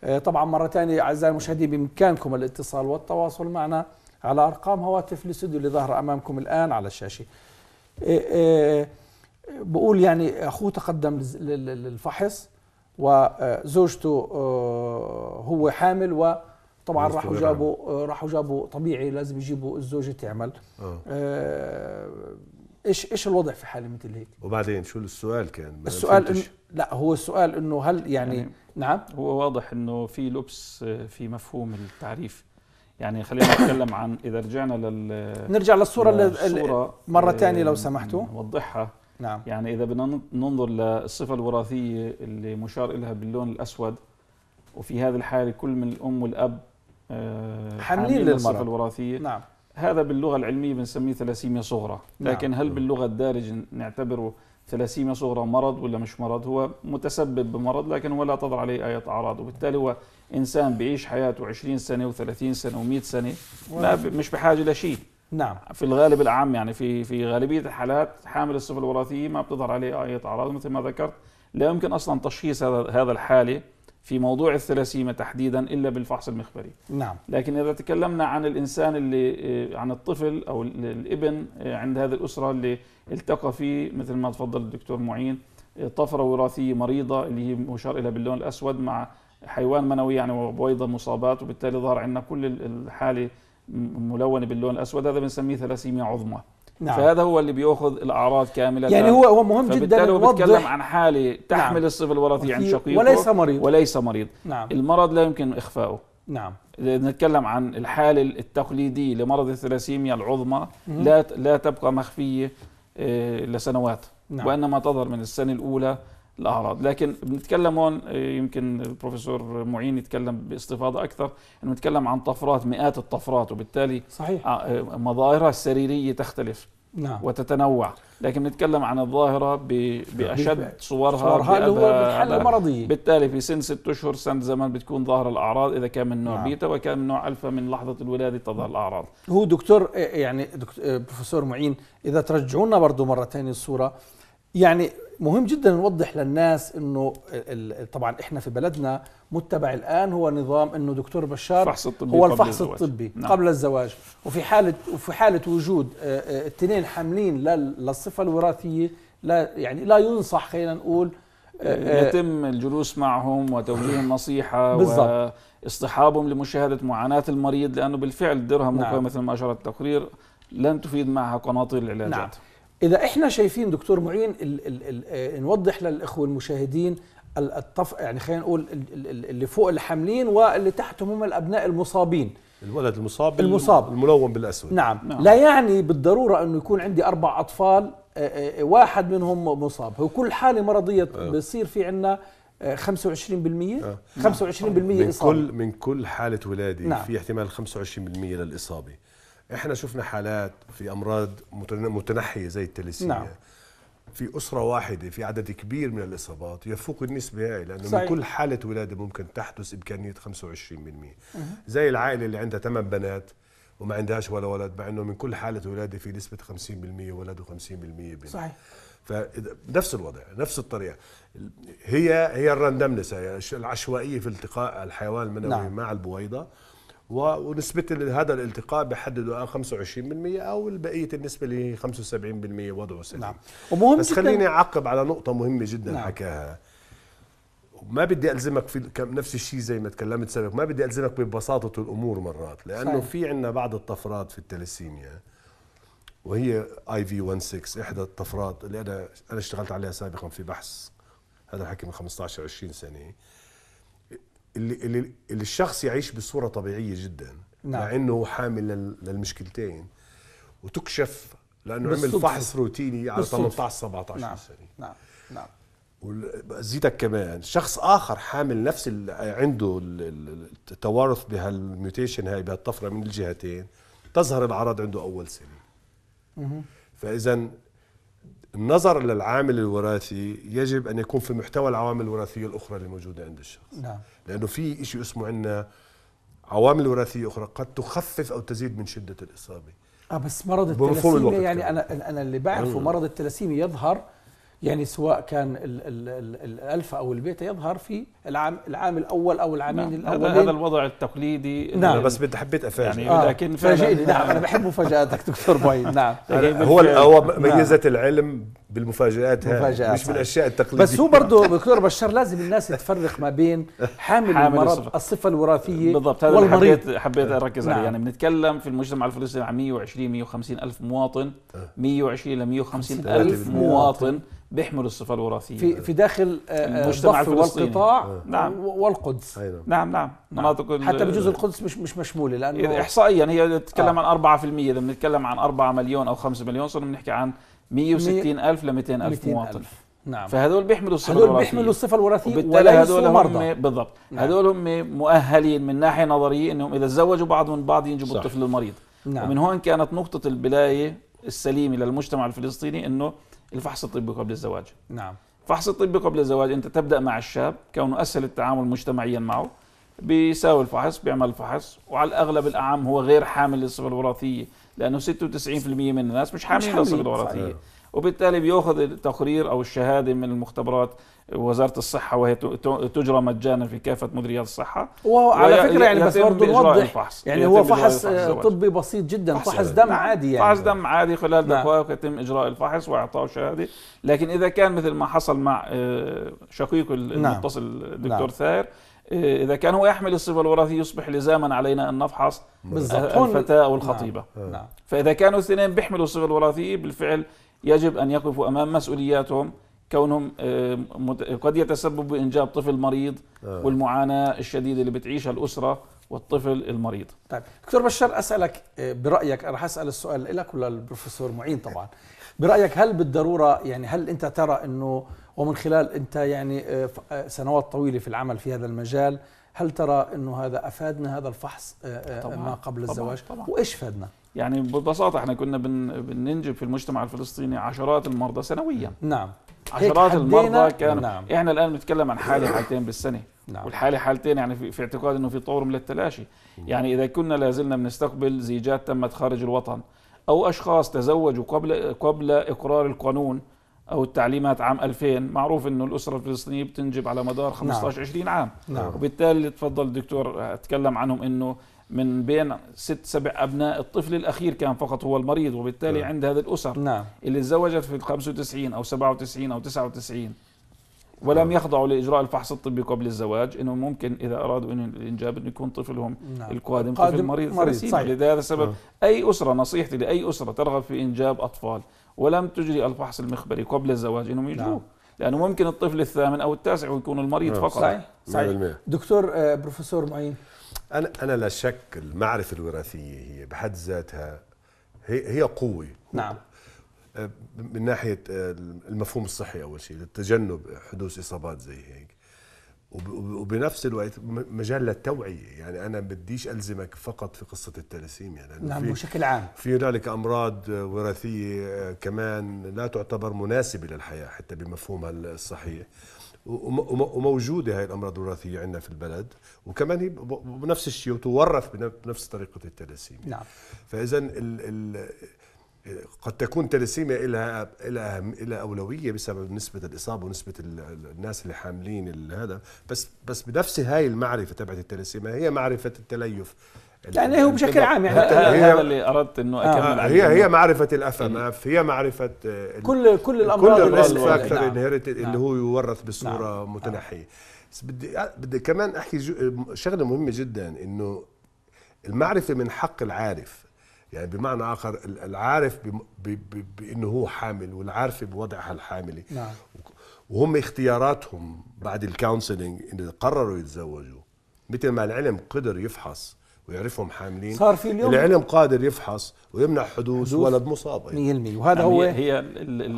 آه، طبعا مره ثانيه اعزائي المشاهدين بامكانكم الاتصال والتواصل معنا على ارقام هواتف الاستوديو اللي ظاهره امامكم الان على الشاشه آه، بقول يعني اخوه تقدم للفحص وزوجته هو حامل و طبعا راحوا جابوا راحوا جابوا طبيعي لازم يجيبوا الزوجه تعمل أوه. ايش ايش الوضع في حاله مثل هيك وبعدين شو السؤال كان السؤال إن لا هو السؤال انه هل يعني, يعني نعم هو واضح انه في لبس في مفهوم التعريف يعني خلينا نتكلم عن اذا رجعنا لل نرجع للصوره, للصورة مره ثانيه آه، لو سمحتوا نوضحها نعم يعني اذا بدنا ننظر للصفه الوراثيه اللي مشار لها باللون الاسود وفي هذه الحاله كل من الام والاب آه، حاملين للصفه الوراثيه نعم هذا باللغة العلمية بنسميه ثلاسيميا صغرى نعم. لكن هل باللغة الدارج نعتبره ثلاسيميا صغرى مرض ولا مش مرض هو متسبب بمرض لكن ولا تظهر عليه آية أعراض وبالتالي هو إنسان بيعيش حياته 20 سنة و30 سنة و100 سنة ما مش بحاجة لشيء نعم في الغالب العام يعني في في غالبية الحالات حامل الصفة الوراثية ما بتظهر عليه آية أعراض مثل ما ذكرت لا يمكن أصلا تشخيص هذا هذا الحالة في موضوع الثلاسيمة تحديدا إلا بالفحص المخبري نعم لكن إذا تكلمنا عن الإنسان اللي آه، عن الطفل أو الابن آه، عند هذه الأسرة اللي التقى فيه مثل ما تفضل الدكتور معين آه، طفرة وراثية مريضة اللي هي مشار إلى باللون الأسود مع حيوان منوي يعني وبويضة مصابات وبالتالي ظهر عندنا كل الحالة ملونة باللون الأسود هذا بنسميه ثلاسيميا عظمى نعم. فهذا هو اللي بياخذ الاعراض كامله يعني هو هو مهم جدا هو بيتكلم عن حاله نعم. تحمل نعم. الصفه الوراثيه عند شقيقه وليس مريض وليس مريض نعم. المرض لا يمكن اخفائه نعم اذا نتكلم عن الحاله التقليديه لمرض الثلاسيميا العظمى لا لا تبقى مخفيه آه، لسنوات نعم. وانما تظهر من السنه الاولى الاعراض لكن بنتكلم هون آه، يمكن البروفيسور معين يتكلم باستفاضه اكثر انه نتكلم عن طفرات مئات الطفرات وبالتالي صحيح آه، آه، مظاهرها السريريه تختلف نعم. وتتنوع لكن نتكلم عن الظاهرة بأشد صورها صورها اللي هو الحاله المرضية بالتالي في سن ست أشهر سنة زمن بتكون ظاهر الأعراض إذا كان من نوع نعم. بيتا وكان من نوع ألفا من لحظة الولادة تظهر نعم. الأعراض هو دكتور يعني دكتور بروفيسور معين إذا ترجعونا برضه مرة ثانية الصورة يعني مهم جدا نوضح للناس انه طبعا احنا في بلدنا متبع الان هو نظام انه دكتور بشار الفحص الطبي هو الفحص قبل الطبي الزواج. نعم. قبل الزواج وفي حاله وفي حاله وجود آه، آه، اثنين حاملين للصفه الوراثيه لا يعني لا ينصح خلينا نقول آه، يتم الجلوس معهم وتوجيه نعم. النصيحه [LAUGHS] بالضبط واصطحابهم لمشاهده معاناه المريض لانه بالفعل درهم نعم. مثل ما اشار التقرير لن تفيد معها قناطير العلاجات نعم. اذا احنا شايفين دكتور معين الـ الـ الـ آه، نوضح للاخوه المشاهدين الطف يعني خلينا نقول اللي فوق الحاملين واللي تحتهم هم الابناء المصابين الولد المصاب المصاب الملون بالاسود نعم, نعم. لا يعني بالضروره انه يكون عندي اربع اطفال آه، آه، واحد منهم مصاب هو كل حاله مرضيه بصير في عندنا 25% أه. 25% نعم. اصابه من كل من كل حاله ولاده نعم. في احتمال 25% للاصابه احنا شفنا حالات في امراض متنحيه زي التلسيميا نعم. في اسره واحده في عدد كبير من الاصابات يفوق النسبه هاي لانه صحيح. من كل حاله ولاده ممكن تحدث امكانيه 25% زي العائله اللي عندها ثمان بنات وما عندهاش ولا ولد مع انه من كل حاله ولاده في نسبه 50% ولد و50% بنت صحيح فنفس الوضع نفس الطريقه هي هي الراندمنس العشوائيه في التقاء الحيوان المنوي نعم. مع البويضه ونسبة هذا الالتقاء بحددوا 25% آه، أو البقية النسبة اللي هي 75% وضعه سليم نعم. ومهم بس جداً خليني أعقب على نقطة مهمة جدا نعم. حكاها ما بدي ألزمك في نفس الشيء زي ما تكلمت سابق ما بدي ألزمك ببساطة الأمور مرات لأنه صحيح. في عندنا بعض الطفرات في التلسيميا وهي اي في 16 احدى الطفرات اللي انا انا اشتغلت عليها سابقا في بحث هذا الحكي من 15 20 سنه اللي, اللي, اللي الشخص يعيش بصوره طبيعيه جدا نعم. مع انه حامل للمشكلتين وتكشف لانه عمل فحص روتيني على 18 17 نعم. سنه نعم نعم زيدك كمان شخص اخر حامل نفس عنده التوارث بهالميوتيشن هاي بهالطفره من الجهتين تظهر الاعراض عنده اول سنه فاذا النظر للعامل الوراثي يجب ان يكون في محتوى العوامل الوراثيه الاخرى اللي موجوده عند الشخص نعم لانه في شيء اسمه عندنا عوامل وراثيه اخرى قد تخفف او تزيد من شده الاصابه اه بس مرض التلاسيميا يعني انا انا اللي بعرفه مرض التلاسيميا يظهر يعني سواء كان الالفا او البيتا يظهر في العام العام الاول او العامين نعم. الاولين هذا الوضع التقليدي نعم انا بس بدي حبيت افاجئ يعني آه لكن فاجئني نعم انا بحب مفاجاتك دكتور باين نعم هو هو نعم. ميزه نعم. العلم بالمفاجآت مفاجآت مش بالاشياء التقليديه بس هو برضه دكتور بشار لازم الناس تفرق ما بين [LAUGHS] حامل, حامل المرض الصفه الوراثيه بالضبط هذا والمريض حبيت, حبيت اركز نعم. عليه يعني بنتكلم في المجتمع الفلسطيني عن 120 150 الف مواطن 120 ل 150 الف مواطن بيحملوا الصفه الوراثيه في في داخل آه، آه، المجتمع الفلسطيني والقطاع أه. نعم والقدس نعم،, نعم نعم مناطق نعم. حتى بجوز القدس مش مش مشموله لانه إيه، احصائيا هي تتكلم آه. عن 4% اذا بنتكلم عن 4 مليون او 5 مليون صرنا بنحكي عن 160 ألف ل 200 ألف مواطن نعم فهذول بيحملوا الصفه هذول الوراثية. بيحملوا الصفه الوراثيه وبالتالي هذول هم بالضبط نعم. هذول هم مؤهلين من ناحيه نظريه انهم اذا تزوجوا بعض من بعض ينجبوا الطفل المريض نعم. ومن هون كانت نقطه البدايه السليمه للمجتمع الفلسطيني انه الفحص الطبي قبل الزواج نعم الفحص الطبي قبل الزواج انت تبدا مع الشاب كونه اسهل التعامل مجتمعيا معه بيساوي الفحص بيعمل الفحص وعلى الاغلب الاعم هو غير حامل للصفه الوراثيه لانه 96% من الناس مش حاملين لصيغه وراثيه وبالتالي بياخذ التقرير او الشهاده من المختبرات وزاره الصحه وهي تجرى مجانا في كافه مديريات الصحه وعلى فكره يعني بس برضه نوضح يعني هو فحص طبي بسيط جدا فحص, فحص دم عادي يعني فحص دم عادي خلال نعم. دقائق يتم اجراء الفحص واعطاء شهاده لكن اذا كان مثل ما حصل مع آه، شقيقه نعم. المتصل نعم. الدكتور نعم. ثائر إيه، إذا كان هو يحمل الصفة الوراثية يصبح لزاما علينا أن نفحص بالزبط. الفتاة أو نعم. الخطيبة نعم. نعم. فإذا كانوا اثنين بيحملوا الصفة الوراثية بالفعل يجب أن يقفوا أمام مسؤولياتهم كونهم إيه، قد يتسبب بإنجاب طفل مريض نعم. والمعاناة الشديدة اللي بتعيشها الأسرة والطفل المريض طيب دكتور بشار أسألك إيه، برأيك أنا اسال السؤال لك ولا البروفيسور معين طبعا برأيك هل بالضرورة يعني هل أنت ترى أنه ومن خلال أنت يعني آه، آه، سنوات طويلة في العمل في هذا المجال هل ترى أنه هذا أفادنا هذا الفحص آه، طبعا ما قبل طبعا الزواج طبعا وإيش فادنا؟ يعني ببساطة احنا كنا بننجب في المجتمع الفلسطيني عشرات المرضى سنويا نعم, نعم. عشرات المرضى كانوا نعم. احنا الان بنتكلم عن حاله حالتين بالسنه نعم. والحاله حالتين يعني في, في اعتقاد انه في طور من التلاشي يعني اذا كنا لازلنا بنستقبل زيجات تمت خارج الوطن او اشخاص تزوجوا قبل قبل اقرار القانون او التعليمات عام 2000 معروف انه الاسره الفلسطينيه بتنجب على مدار 15 نعم. 20 عام نعم. وبالتالي تفضل الدكتور تكلم عنهم انه من بين ست سبع ابناء الطفل الاخير كان فقط هو المريض وبالتالي نعم. عند هذه الاسر نعم. اللي تزوجت في 95 او 97 او 99 ولم نعم. يخضعوا لاجراء الفحص الطبي قبل الزواج انه ممكن اذا ارادوا ان الانجاب انه يكون طفلهم نعم. القادم طفل مريض, مريض صحيح. لهذا السبب نعم. اي اسره نصيحتي لاي اسره ترغب في انجاب اطفال ولم تجري الفحص المخبري قبل الزواج انهم يجروه نعم. لانه ممكن الطفل الثامن او التاسع ويكون المريض نعم. فقط صحيح صحيح دكتور آه، بروفيسور معين انا انا لا شك المعرفه الوراثيه هي بحد ذاتها هي هي قوه نعم آه، من ناحيه آه، المفهوم الصحي اول شيء لتجنب حدوث اصابات زي هيك وبنفس الوقت مجال للتوعيه يعني انا بديش الزمك فقط في قصه التلاسيميا يعني نعم بشكل عام في هنالك امراض وراثيه آه، كمان لا تعتبر مناسبه للحياه حتى بمفهومها الصحيح وموجوده هاي الامراض الوراثيه عندنا في البلد وكمان هي بنفس الشيء وتورث بنفس طريقه التلاسيميا نعم فاذا قد تكون تلسيميا لها لها اولويه بسبب نسبه الاصابه ونسبه الناس اللي حاملين هذا بس بس بنفس هاي المعرفه تبعت التلسيميا هي معرفه التليف يعني هو بشكل عام يعني هذا اللي اردت انه آه. اكمل آه هي هي معرفه الاف ام اف هي معرفه كل كل الامراض كل الريسك فاكتور نعم اللي نعم. هو يورث بصوره نعم. نعم. متنحيه بس بدي بدي كمان احكي شغله مهمه جدا انه المعرفه من حق العارف يعني بمعنى آخر العارف بأنه هو حامل والعارفة بوضعها الحاملة نعم. وهم اختياراتهم بعد الكونسلنج إن قرروا يتزوجوا مثل ما العلم قدر يفحص ويعرفهم حاملين صار في اليوم العلم قادر يفحص ويمنع حدوث, حدوث ولد مصاب 100% وهذا يعني هو هي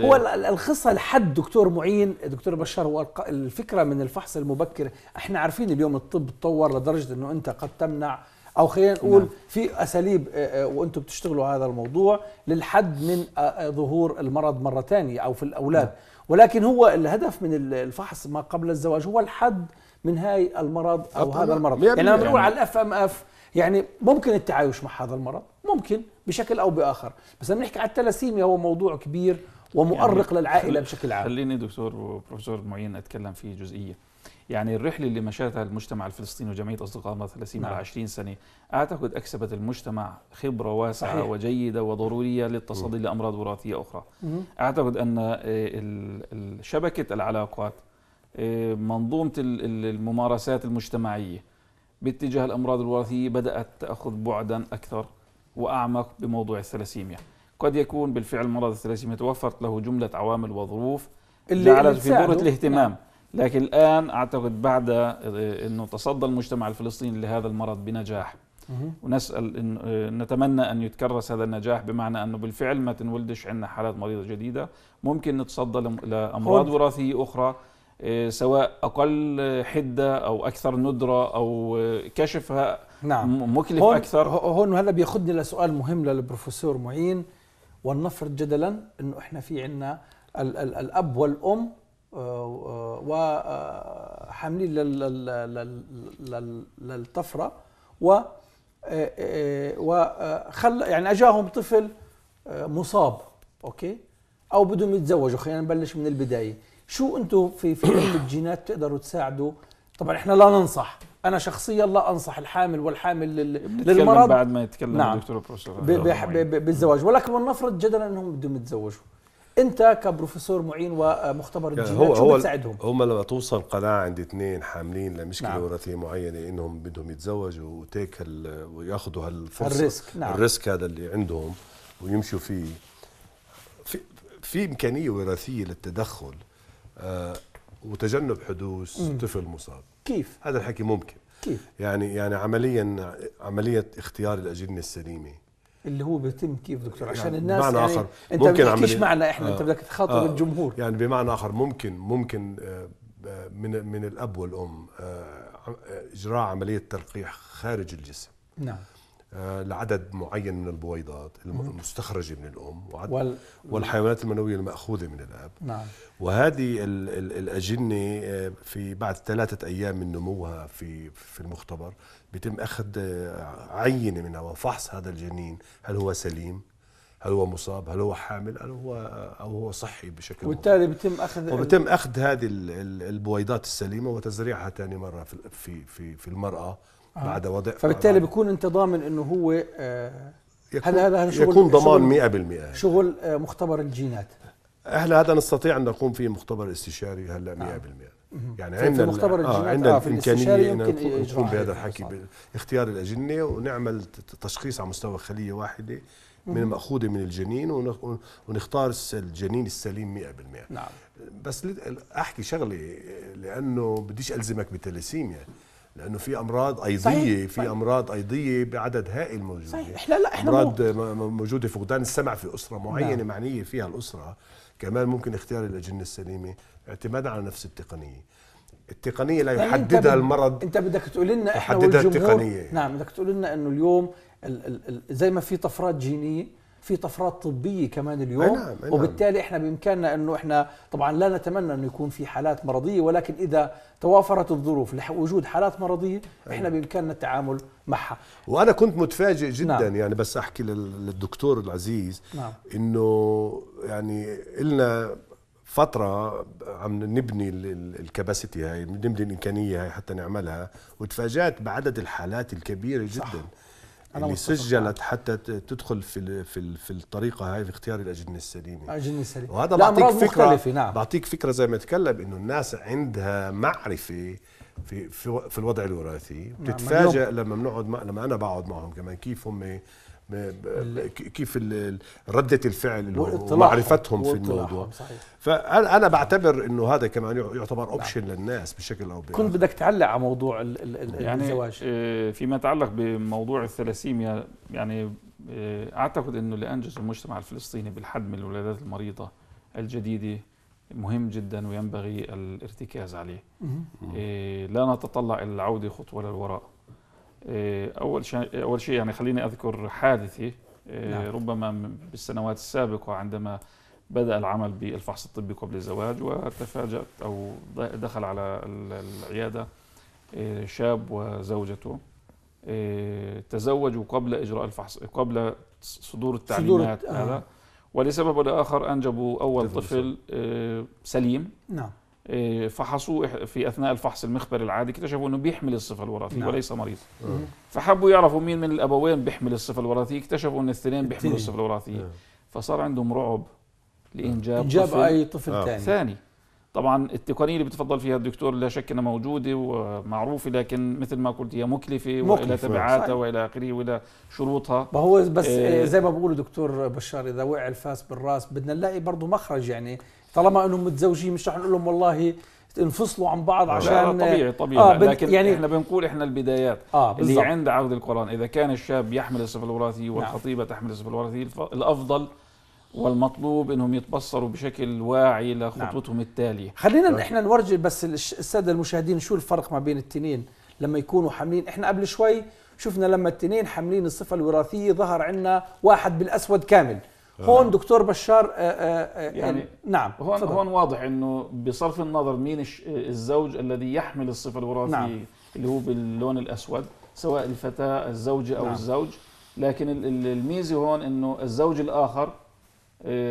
هو القصه لحد دكتور معين دكتور بشار هو الفكره من الفحص المبكر احنا عارفين اليوم الطب تطور لدرجه انه انت قد تمنع او خلينا نقول نعم. في اساليب آه، آه، وانتم بتشتغلوا هذا الموضوع للحد من آه، ظهور المرض مره ثانيه او في الاولاد نعم. ولكن هو الهدف من الفحص ما قبل الزواج هو الحد من هاي المرض او أطلع. هذا المرض يعني لما بنقول على الاف ام اف يعني ممكن التعايش مع هذا المرض ممكن بشكل او باخر بس لما نحكي على التلاسيميا هو موضوع كبير ومؤرق يعني للعائله بشكل عام خليني دكتور وبروفيسور معين اتكلم في جزئيه يعني الرحلة اللي مشاتها المجتمع الفلسطيني وجمعية أصدقائنا 30 نعم. على 20 سنة أعتقد أكسبت المجتمع خبرة واسعة صحيح. وجيدة وضرورية للتصدي مم. لأمراض وراثية أخرى مم. أعتقد أن آه، شبكة العلاقات آه، منظومة الممارسات المجتمعية باتجاه الأمراض الوراثية بدأت تأخذ بعدا أكثر وأعمق بموضوع الثلاسيميا قد يكون بالفعل مرض الثلاسيميا توفرت له جملة عوامل وظروف اللي جعلت في دوره الاهتمام نعم. لكن الآن أعتقد بعد آه، أنه تصدى المجتمع الفلسطيني لهذا المرض بنجاح ونسأل إن آه، نتمنى أن يتكرس هذا النجاح بمعنى أنه بالفعل ما تنولدش عندنا حالات مريضة جديدة ممكن نتصدى لأمراض وراثية أخرى آه، سواء أقل حدة أو أكثر ندرة أو كشفها نعم. مكلف هون أكثر هون هلا بياخذني لسؤال مهم للبروفيسور معين ولنفرض جدلا أنه إحنا في عندنا الأب والأم وحاملين للطفره و آه، آه، وخل يعني اجاهم طفل آه، مصاب اوكي او بدهم يتزوجوا خلينا نبلش من البدايه شو انتم في في علم [COUGHS] الجينات تقدروا تساعدوا طبعا احنا لا ننصح انا شخصيا لا انصح الحامل والحامل للمرض بعد ما يتكلم نعم. الدكتور بروفيسور بالزواج ولكن ولنفرض جدلا انهم بدهم يتزوجوا انت كبروفيسور معين ومختبر يعني الجينات هو شو هو بتساعدهم؟ هم لما توصل قناعه عند اثنين حاملين لمشكله نعم. وراثيه معينه انهم بدهم يتزوجوا وتيك وياخذوا هالفرصه الريسك نعم. الريسك هذا اللي عندهم ويمشوا فيه في في امكانيه وراثيه للتدخل آه وتجنب حدوث مم. طفل مصاب كيف هذا الحكي ممكن كيف يعني يعني عمليا عمليه اختيار الاجنه السليمه اللي هو بيتم كيف دكتور يعني عشان يعني الناس بمعنى يعني آخر انت ممكن ما معنا احنا آه انت بدك تخاطب آه الجمهور يعني بمعنى اخر ممكن ممكن آه، من من الاب والام آه، آه، اجراء عمليه تلقيح خارج الجسم نعم آه، لعدد معين من البويضات المستخرجة من الأم وال... والحيوانات المنوية المأخوذة من الأب نعم. وهذه الأجنة آه، في بعد ثلاثة أيام من نموها في في المختبر بيتم أخذ آه، عينة منها وفحص هذا الجنين هل هو سليم هل هو مصاب هل هو حامل هل هو او هو صحي بشكل وبالتالي بيتم اخذ وبيتم اخذ هذه البويضات السليمه وتزريعها ثاني مره في في في, في المراه آه. بعد وضع فبالتالي آه. بيكون انت ضامن انه هو آه، يكون هذا هذا شغل يكون ضمان 100% شغل آه، مختبر الجينات احنا هذا نستطيع ان نقوم فيه مختبر استشاري هلا 100% آه. يعني طيب، عندنا مختبر الجينات آه عندنا آه الامكانيه ان نقوم بهذا يعني الحكي باختيار الاجنه ونعمل تشخيص على مستوى خليه واحده من مأخوذة من الجنين ونختار الجنين السليم 100% نعم بس أحكي شغلة لأنه بديش ألزمك بتلسيميا يعني لانه في امراض ايضيه في امراض ايضيه بعدد هائل موجوده صحيح. احنا لا احنا امراض موجوده فقدان السمع في اسره نعم. معينه معنيه فيها الاسره كمان ممكن اختيار الاجنه السليمه اعتمادا على نفس التقنيه التقنيه لا يعني يحددها يعني المرض انت بدك تقول لنا احنا والجمهور التقنية. نعم بدك تقول لنا انه اليوم ال ال ال زي ما في طفرات جينيه في طفرات طبيه كمان اليوم نعم نعم. وبالتالي احنا بامكاننا انه احنا طبعا لا نتمنى انه يكون في حالات مرضيه ولكن اذا توافرت الظروف لوجود حالات مرضيه احنا نعم. بامكاننا التعامل معها وانا كنت متفاجئ جدا نعم. يعني بس احكي للدكتور العزيز نعم. انه يعني قلنا فترة عم نبني الكباسيتي هاي نبني الإمكانية هاي حتى نعملها وتفاجأت بعدد الحالات الكبيرة جدا صح. اللي سجلت حتى تدخل في في في الطريقه هاي في اختيار الاجنه السليمه آه، الاجنه السليمه وهذا بعطيك فكره نعم. بعطيك فكره زي ما تكلم انه الناس عندها معرفه في في, في الوضع الوراثي بتتفاجئ نعم. لما بنقعد لما انا بقعد معهم كمان كيف هم كيف ردة الفعل ومعرفتهم في الموضوع صحيح. فأنا بعتبر أنه هذا كمان يعتبر أوبشن نعم. للناس بشكل أو بآخر كنت بدك تعلق على موضوع يعني الزواج آه، فيما يتعلق بموضوع الثلاسيميا يعني آه، أعتقد أنه اللي أنجز المجتمع الفلسطيني بالحد من الولادات المريضة الجديدة مهم جدا وينبغي الارتكاز عليه آه، لا نتطلع إلى العودة خطوة للوراء آه، اول شيء اول شيء يعني خليني اذكر حادثه آه، نعم. ربما بالسنوات السابقه عندما بدا العمل بالفحص الطبي قبل الزواج وتفاجات او دخل على العياده آه، شاب وزوجته تزوجوا قبل اجراء الفحص قبل صدور التعليمات هذا ولسبب ولا اخر انجبوا اول طفل سليم نعم إيه، فحصوه في اثناء الفحص المخبري العادي اكتشفوا انه بيحمل الصفه الوراثيه نعم. وليس مريض نعم. فحبوا يعرفوا مين من الابوين بيحمل الصفه الوراثيه اكتشفوا ان الاثنين بيحملوا الصفه الوراثيه نعم. فصار عندهم رعب لانجاب انجاب طفل اي طفل آه. ثاني طبعا التقنيه اللي بتفضل فيها الدكتور لا شك انها موجوده ومعروفه لكن مثل ما قلت هي مكلفه والى تبعاتها والى اخره والى شروطها ما هو بس إيه زي ما بقول دكتور بشار اذا وقع الفاس بالراس بدنا نلاقي برضه مخرج يعني طالما انهم متزوجين مش رح نقول لهم والله انفصلوا عن بعض عشان لا طبيعي طبيعي آه لكن يعني احنا بنقول احنا البدايات آه اللي عند عقد القران اذا كان الشاب يحمل الصفه الوراثيه نعم. والخطيبه تحمل الصفه الوراثيه الافضل والمطلوب انهم يتبصروا بشكل واعي لخطوتهم نعم. التاليه خلينا احنا نورجي بس الساده المشاهدين شو الفرق ما بين التنين لما يكونوا حاملين احنا قبل شوي شفنا لما التنين حاملين الصفه الوراثيه ظهر عندنا واحد بالاسود كامل هون نعم. دكتور بشار آه، آه، آه، يعني نعم هون فضل. هون واضح انه بصرف النظر مين الزوج الذي يحمل الصفه الوراثيه نعم. اللي هو باللون الاسود سواء الفتاه الزوجه او نعم. الزوج لكن الميزه هون انه الزوج الاخر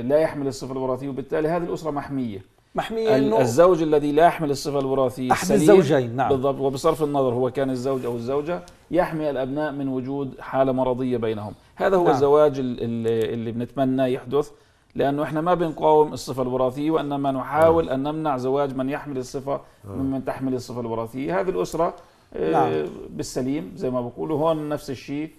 لا يحمل الصفه الوراثيه وبالتالي هذه الاسره محميه محمية إنه الزوج الذي لا يحمل الصفة الوراثية أحد الزوجين نعم بالضبط وبصرف النظر هو كان الزوج أو الزوجة يحمي الأبناء من وجود حالة مرضية بينهم هذا هو نعم. الزواج اللي, اللي بنتمنى يحدث لأنه إحنا ما بنقاوم الصفة الوراثية وإنما نحاول أن نمنع زواج من يحمل الصفة ممن تحمل الصفة الوراثية هذه الأسرة آه، نعم. بالسليم زي ما بقولوا هون نفس الشيء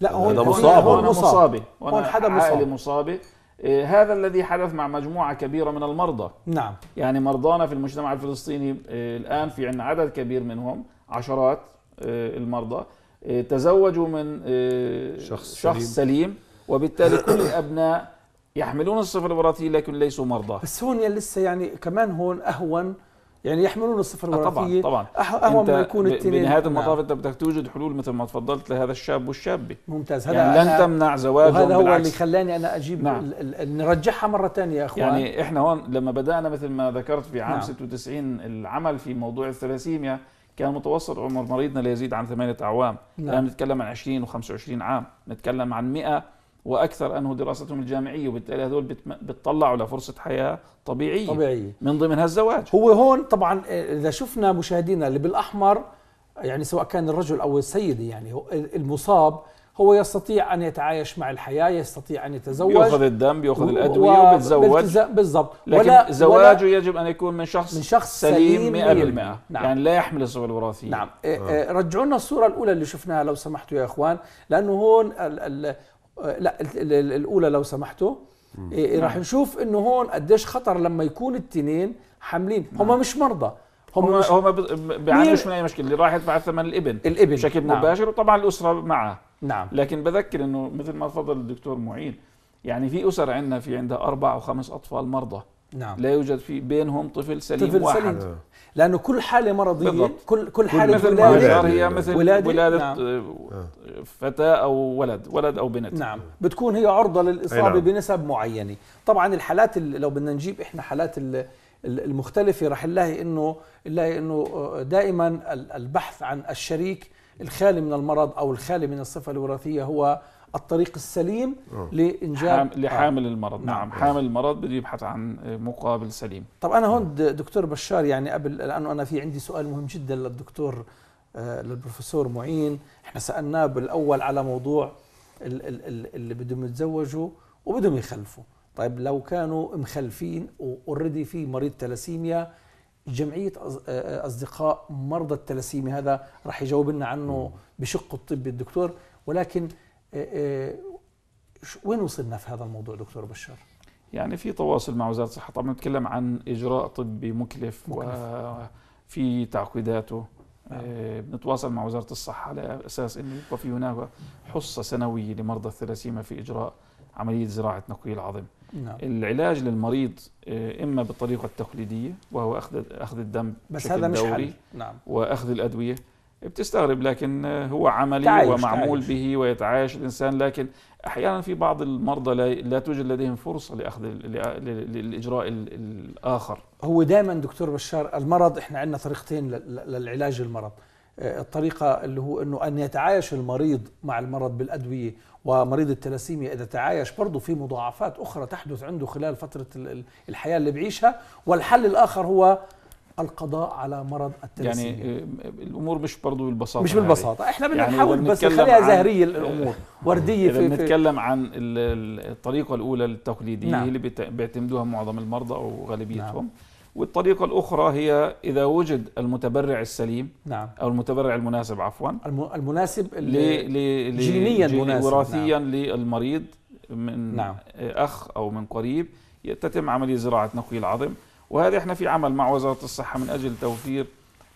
لا هون مصابة هون مصابة هون حدا مصاب مصابة إيه، هذا الذي حدث مع مجموعة كبيرة من المرضى نعم يعني مرضانا في المجتمع الفلسطيني إيه، الآن في عندنا عدد كبير منهم عشرات إيه، المرضى تزوجوا من شخص, شخص سليم. سليم وبالتالي [COUGHS] كل الأبناء يحملون الصفة الوراثية لكن ليسوا مرضى بس هون لسه يعني كمان هون أهون يعني يحملون الصفه آه، الوراثيه طبعا طبعا اهون ما يكون التنين بنهايه نعم. المطاف انت بدك توجد حلول مثل ما تفضلت لهذا الشاب والشابه ممتاز هذا يعني لن تمنع زواجهم وهذا هو بالعكس. اللي خلاني انا اجيب نعم. نرجعها مره ثانيه يا اخوان يعني احنا هون لما بدانا مثل ما ذكرت في عام نعم. 96 العمل في موضوع الثلاسيميا كان متوسط عمر مريضنا لا يزيد عن ثمانية أعوام نعم. الآن نتكلم عن 20 و25 عام نتكلم عن 100 واكثر انه دراستهم الجامعيه وبالتالي هذول بتطلعوا لفرصه حياه طبيعيه طبيعيه من ضمنها الزواج هو هون طبعا آه، اذا شفنا مشاهدينا اللي بالاحمر يعني سواء كان الرجل او السيده يعني المصاب هو يستطيع ان يتعايش مع الحياه يستطيع ان يتزوج ياخذ الدم ياخذ الادويه وبيتزوج بالضبط لكن زواجه يجب ان يكون من شخص من شخص سليم 100%, نعم. يعني لا يحمل الصفه الوراثيه نعم آه. آه، رجعوا لنا الصوره الاولى اللي شفناها لو سمحتوا يا اخوان لانه هون ال ال لا الاولى لو سمحتوا إيه، إيه، راح نعم. نشوف انه هون قديش خطر لما يكون التنين حاملين هم نعم. مش مرضى هم هم, هم بيعانوش من اي مشكله اللي راح يدفع ثمن الابن الابن بشكل نعم. مباشر وطبعا الاسره معه نعم لكن بذكر انه مثل ما تفضل الدكتور معين يعني في اسر عندنا في عندها اربع وخمس اطفال مرضى نعم لا يوجد في بينهم طفل سليم طفل واحد سليم. لانه كل حاله مرضيه بالضبط. كل كل حاله مثل ولاده هي مثل ولاده, ولاده نعم. آه، فتاه او ولد ولد او بنت نعم بتكون هي عرضه للاصابه نعم. بنسب معينه طبعا الحالات لو بدنا نجيب احنا حالات المختلفه رح نلاقي انه نلاقي انه آه، دائما البحث عن الشريك الخالي من المرض او الخالي من الصفه الوراثيه هو الطريق السليم آه. لانجاب آه. لحامل آه. المرض نعم, نعم. حامل المرض بده يبحث عن مقابل سليم طب انا هون دكتور بشار يعني قبل لانه انا في عندي سؤال مهم جدا للدكتور آه، للبروفيسور معين احنا سالناه بالاول على موضوع اللي بدهم يتزوجوا وبدهم يخلفوا طيب لو كانوا مخلفين واوريدي في مريض تلاسيميا جمعيه اصدقاء مرضى التلاسيميا هذا راح يجاوب لنا عنه بشقه الطبي الدكتور ولكن إيه، إيه، وين وصلنا في هذا الموضوع دكتور بشار؟ يعني في تواصل مع وزاره الصحه طبعا نتكلم عن اجراء طبي مكلف, مكلف. وفي تعقيداته نعم. إيه، بنتواصل مع وزاره الصحه على اساس انه يبقى في هناك حصه سنويه لمرضى الثلاسيما في اجراء عمليه زراعه نقوي العظم نعم. العلاج للمريض اما بالطريقه التقليديه وهو اخذ اخذ الدم بس هذا مش دوري حل. نعم. واخذ الادويه بتستغرب لكن آه، هو عملي ومعمول تعيش. به ويتعايش الانسان لكن احيانا في بعض المرضى لا, لا توجد لديهم فرصه لاخذ الاجراء الاخر هو دائما دكتور بشار المرض احنا عندنا طريقتين للعلاج المرض آه، الطريقه اللي هو انه ان يتعايش المريض مع المرض بالادويه ومريض التلاسيميا اذا تعايش برضه في مضاعفات اخرى تحدث عنده خلال فتره الحياه اللي بعيشها والحل الاخر هو القضاء على مرض التلسيميا يعني آه، الامور مش برضه بالبساطه مش بالبساطه احنا بدنا يعني نحاول بس نخليها زهريه الامور ورديه في بنتكلم عن الطريقه الاولى التقليديه نعم. اللي بيعتمدوها معظم المرضى او غالبيتهم نعم. والطريقة الأخرى هي إذا وجد المتبرع السليم نعم. أو المتبرع المناسب عفوا المناسب لي لي جينيا مناسب وراثيا نعم. للمريض من نعم. أخ أو من قريب تتم عملية زراعة نقي العظم وهذا احنا في عمل مع وزاره الصحه من اجل توفير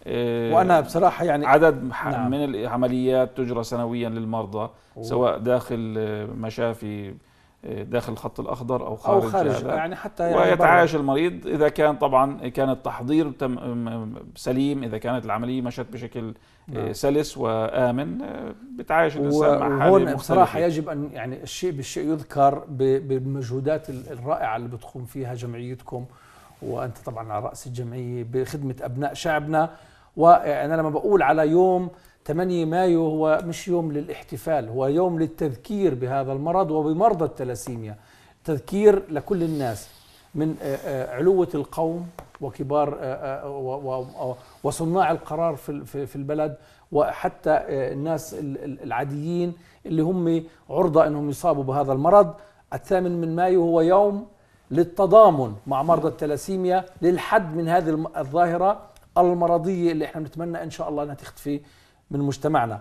آه، وانا بصراحه يعني عدد نعم. من العمليات تجرى سنويا للمرضى أوه. سواء داخل آه، مشافي آه، داخل الخط الاخضر او خارج, أو خارج هذا. يعني حتى يعني ويتعايش المريض اذا كان طبعا كان التحضير سليم اذا كانت العمليه مشت بشكل نعم. سلس وامن بتعايش الانسان مع حاله وهون بصراحه يجب ان يعني الشيء بالشيء يذكر بالمجهودات الرائعه اللي بتقوم فيها جمعيتكم وانت طبعا على راس الجمعيه بخدمه ابناء شعبنا وانا لما بقول على يوم 8 مايو هو مش يوم للاحتفال هو يوم للتذكير بهذا المرض وبمرضى التلاسيميا تذكير لكل الناس من آه، آه، علوة القوم وكبار آه، وصناع القرار في البلد وحتى الناس العاديين اللي هم عرضة أنهم يصابوا بهذا المرض الثامن من مايو هو يوم للتضامن مع مرضى التلاسيميا للحد من هذه الظاهره المرضيه اللي احنا بنتمنى ان شاء الله انها تختفي من مجتمعنا.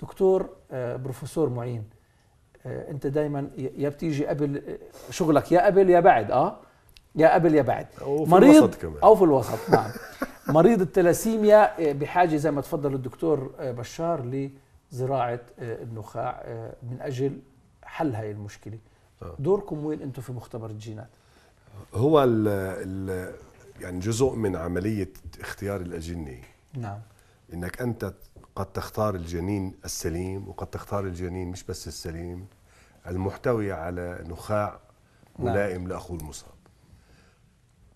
دكتور آه، بروفيسور معين آه، انت دائما يا بتيجي قبل آه، شغلك يا قبل يا بعد اه يا قبل يا بعد أو في مريض الوسط كمان. او في الوسط نعم [LAUGHS] مريض التلاسيميا بحاجه زي ما تفضل الدكتور بشار لزراعه النخاع من اجل حل هاي المشكله دوركم وين انتم في مختبر الجينات هو ال ال يعني جزء من عمليه اختيار الاجنه نعم انك انت قد تختار الجنين السليم وقد تختار الجنين مش بس السليم المحتوي على نخاع نعم. ملائم نعم. لاخوه المصاب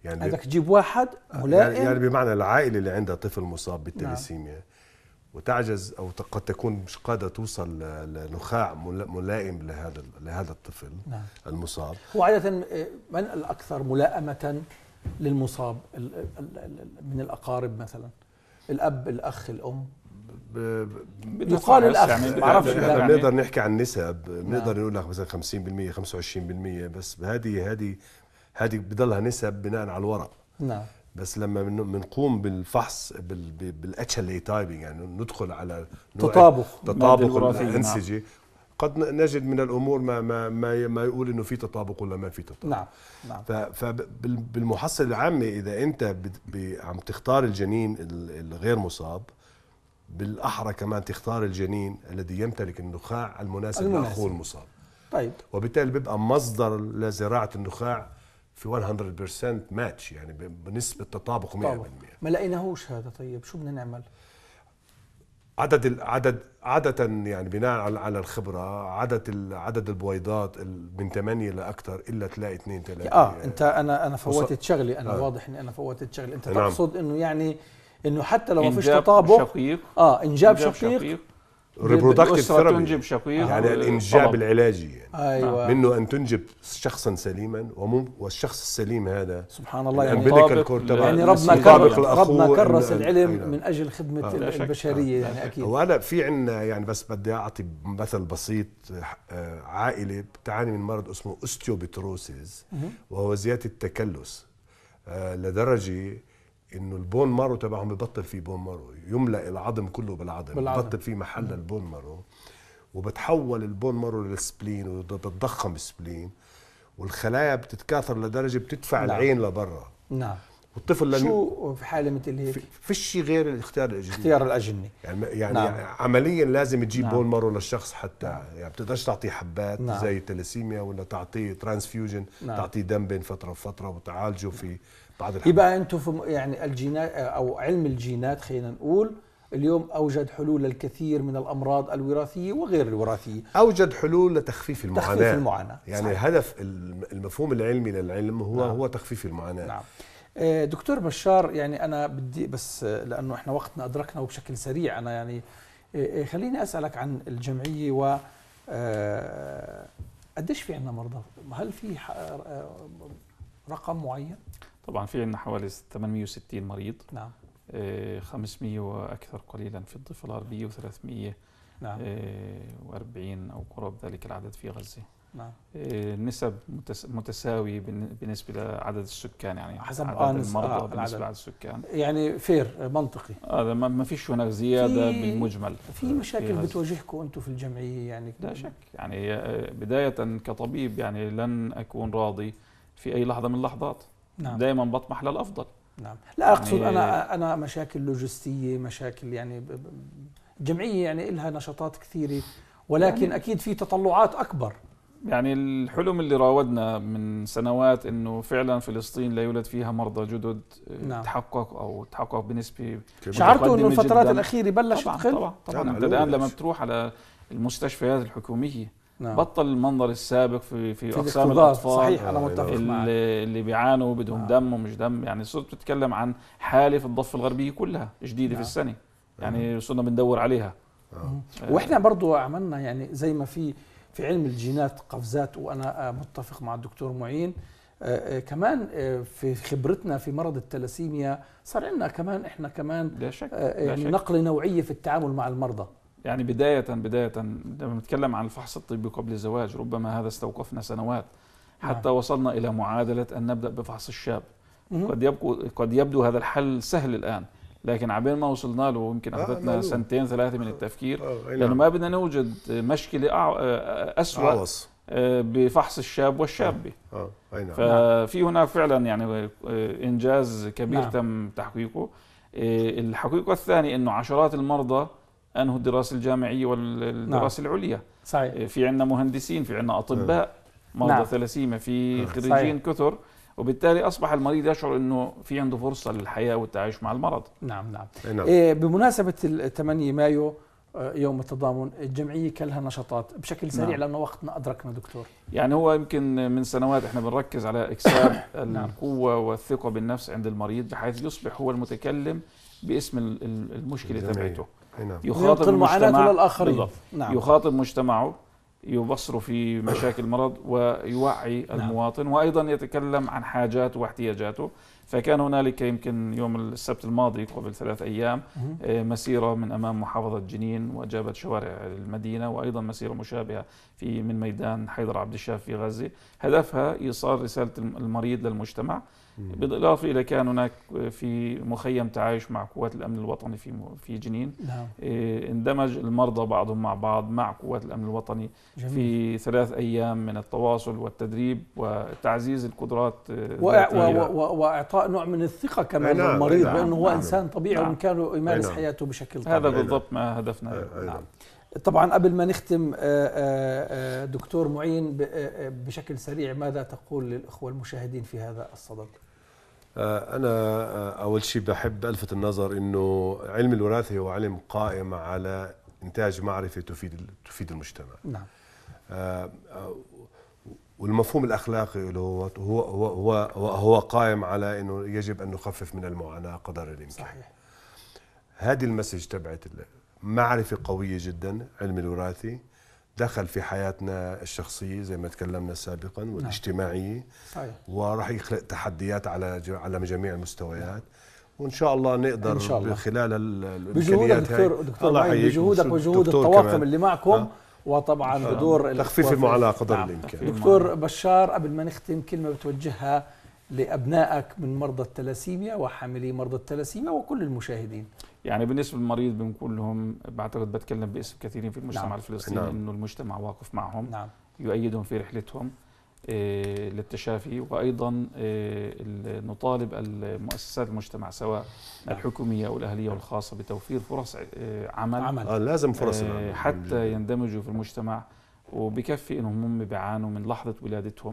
يعني بدك تجيب واحد يعني ملائم يعني, بمعنى العائله اللي عندها طفل مصاب بالتليسيميا نعم. وتعجز او قد تكون مش قادره توصل لنخاع ملائم لهذا لهذا الطفل نعم. المصاب وعاده من الاكثر ملائمه للمصاب من الاقارب مثلا الاب الاخ الام يقال الاخ يعني ما بعرفش احنا بنقدر يعني نحكي عن نسب بنقدر نعم. نقول لك مثلا 50% 25% بس هذه هذه هذه بضلها نسب بناء على الورق نعم بس لما بنقوم بالفحص بالاتش ال اي تايبنج يعني ندخل على تطابق تطابق الانسجه قد نجد من الامور ما ما ما, ما يقول انه في تطابق ولا ما في تطابق نعم نعم فبالمحصله العامه اذا انت عم تختار الجنين الغير مصاب بالاحرى كمان تختار الجنين الذي يمتلك النخاع المناسب لاخوه المصاب طيب وبالتالي بيبقى مصدر لزراعه النخاع في 100% ماتش يعني بنسبه تطابق 100% طبعا. ما لقيناهوش هذا طيب شو بدنا نعمل؟ عدد العدد عادة يعني بناء على الخبرة عدد عدد البويضات من 8 لأكثر إلا تلاقي 2 3 اه يعني أنت أنا أنا فوتت شغلي أنا آه. واضح إني أنا فوتت شغلي أنت نعم. تقصد إنه يعني إنه حتى لو ما فيش تطابق شقيق اه إنجاب, إنجاب شقيق ريبرودكتيف ثيرابي تنجب شقيق يعني آه. الانجاب العلاجي يعني أيوة. منه ان تنجب شخصا سليما والشخص السليم هذا سبحان الله يعني مطابق يعني ربنا كرس ربنا كرس العلم أيوة. من اجل خدمه آه. البشريه يعني اكيد وانا في عندنا يعني بس بدي اعطي مثل بسيط آه، عائله بتعاني من مرض اسمه استيوبتروسيز وهو زياده التكلس آه، لدرجه انه البون مارو تبعهم ببطل فيه بون مارو يملا العظم كله بالعظم, بالعظم. ببطل فيه محل البون مارو وبتحول البون مارو للسبلين وبتضخم السبلين والخلايا بتتكاثر لدرجه بتدفع لا. نعم. العين لبرا نعم والطفل لن شو في حاله مثل هيك؟ فيش شيء غير الاختيار الاجنبي اختيار الاجنبي يعني يعني نعم. عمليا لازم تجيب نعم. بون مارو للشخص حتى نعم. يعني بتقدرش تعطيه حبات نعم. زي التلاسيميا ولا تعطيه ترانسفيوجن نعم. تعطيه دم بين فتره وفتره وتعالجه في بعض الحالات يبقى انتم في يعني الجينات آه، او علم الجينات خلينا نقول اليوم اوجد حلول للكثير من الامراض الوراثيه وغير الوراثيه اوجد حلول لتخفيف المعاناه تخفيف المعاناه يعني صحيح. هدف المفهوم العلمي للعلم هو نعم. هو تخفيف المعاناه نعم آه، دكتور بشار يعني انا بدي بس آه، لانه احنا وقتنا ادركنا وبشكل سريع انا يعني خليني اسالك عن الجمعيه و قديش في عندنا مرضى؟ هل في رقم معين؟ طبعا في عندنا حوالي 860 مريض نعم 500 آه، واكثر قليلا في الضفه الغربيه و300 نعم 40 آه، او قرب ذلك العدد في غزه نعم آه، النسب متساوي بالنسبه لعدد السكان يعني حسب عدد المرضى آه بالنسبه لعدد السكان يعني فير منطقي هذا آه ما فيش هناك زياده في بالمجمل في مشاكل بتواجهكم انتم في الجمعيه يعني لا شك يعني بدايه كطبيب يعني لن اكون راضي في اي لحظه من اللحظات نعم. دائما بطمح للافضل نعم لا اقصد يعني انا انا مشاكل لوجستيه مشاكل يعني الجمعيه يعني لها نشاطات كثيره ولكن يعني اكيد في تطلعات اكبر يعني الحلم اللي راودنا من سنوات انه فعلا فلسطين لا يولد فيها مرضى جدد آه، نعم. تحقق او تحقق بنسبه شعرتوا انه الفترات الاخيره الاخيره بلش طبعا طبعا, طبعا, طبعاً انت الان لما بتروح على المستشفيات الحكوميه نعم. بطل المنظر السابق في في, في اقسام الاطفال صحيح انا متفق اللي, اللي بيعانوا بدهم نعم. دم ومش دم يعني صرت بتتكلم عن حاله في الضفه الغربيه كلها جديده نعم. في السنه يعني نعم. صرنا بندور عليها نعم. واحنا برضو عملنا يعني زي ما في في علم الجينات قفزات وانا متفق مع الدكتور معين آه، آه، كمان في خبرتنا في مرض التلاسيميا صار عندنا كمان احنا كمان لا شك. يعني لا شك. نقله نوعيه في التعامل مع المرضى يعني بداية بداية لما نتكلم عن الفحص الطبي قبل الزواج ربما هذا استوقفنا سنوات نعم. حتى نعم. وصلنا إلى معادلة أن نبدأ بفحص الشاب قد يبقو قد يبدو هذا الحل سهل الآن لكن عبين ما وصلنا له يمكن آه، أخذتنا سنتين ثلاثة من التفكير آه، آه، لأنه ما بدنا نوجد مشكلة أسوأ عوص. بفحص الشاب والشابة آه. آه. نعم. ففي نعم. هنا فعلا يعني إنجاز كبير نعم. تم تحقيقه الحقيقة الثانية أنه عشرات المرضى أنه الدراسه الجامعيه والدراسه نعم. العليا صحيح إيه، في عندنا مهندسين في عندنا اطباء نعم. مرضى نعم. في خريجين كثر وبالتالي اصبح المريض يشعر انه في عنده فرصه للحياه والتعايش مع المرض نعم نعم, نعم. إيه بمناسبه 8 مايو آه، يوم التضامن الجمعيه كان لها نشاطات بشكل سريع نعم. لانه وقتنا ادركنا دكتور يعني هو يمكن من سنوات احنا بنركز على اكساب [COUGHS] نعم. القوه والثقه بالنفس عند المريض بحيث يصبح هو المتكلم باسم المشكله تبعته نعم. يخاطب المجتمع الآخرين نعم. يخاطب مجتمعه يبصر في مشاكل المرض ويوعي نعم. المواطن وأيضا يتكلم عن حاجاته واحتياجاته فكان هنالك يمكن يوم السبت الماضي قبل ثلاث أيام آه، مسيرة من أمام محافظة جنين وجابت شوارع المدينة وأيضا مسيرة مشابهة في من ميدان حيدر عبد الشاف في غزة هدفها إيصال رسالة المريض للمجتمع بالاضافه الى كان هناك في مخيم تعايش مع قوات الامن الوطني في في جنين نعم. إيه، اندمج المرضى بعضهم مع بعض مع قوات الامن الوطني جميل. في ثلاث ايام من التواصل والتدريب وتعزيز القدرات آه، واعطاء نوع من الثقه كمان للمريض نعم. بانه نعم، هو نعم. انسان طبيعي نعم. وامكانه يمارس نعم. حياته بشكل طبيعي هذا بالضبط ما هدفنا نعم. نعم. طبعا قبل ما نختم آه، آه، دكتور معين بشكل سريع ماذا تقول للاخوه المشاهدين في هذا الصدد؟ آه، أنا آه، أول شيء بحب ألفت النظر أنه علم الوراثة هو علم قائم على إنتاج معرفة تفيد تفيد المجتمع نعم آه، والمفهوم الأخلاقي له هو هو هو هو قائم على أنه يجب أن نخفف من المعاناة قدر الإمكان صحيح هذه المسج تبعت معرفة قوية جدا علم الوراثي دخل في حياتنا الشخصية زي ما تكلمنا سابقا نعم. والاجتماعية صحيح. وراح يخلق تحديات على على جميع المستويات وان شاء الله نقدر إن شاء الله. خلال بجهودك دكتور دكتور الله بجهودك وجهود الطواقم اللي معكم آه. وطبعا بدور تخفيف المعاناه قدر نعم. الامكان دكتور آه. بشار قبل ما نختم كلمه بتوجهها لابنائك من مرضى التلاسيميا وحاملي مرضى التلاسيميا وكل المشاهدين يعني بالنسبه للمريض بنقول لهم بعتقد بتكلم باسم كثيرين في المجتمع نعم. الفلسطيني نعم. انه المجتمع واقف معهم نعم. يؤيدهم في رحلتهم آه، للتشافي وايضا آه، نطالب المؤسسات المجتمع سواء نعم. الحكوميه او الاهليه والخاصه بتوفير فرص آه، عمل, عمل. آه لازم فرص العمل حتى يندمجوا في المجتمع وبكفي انهم هم بيعانوا من لحظه ولادتهم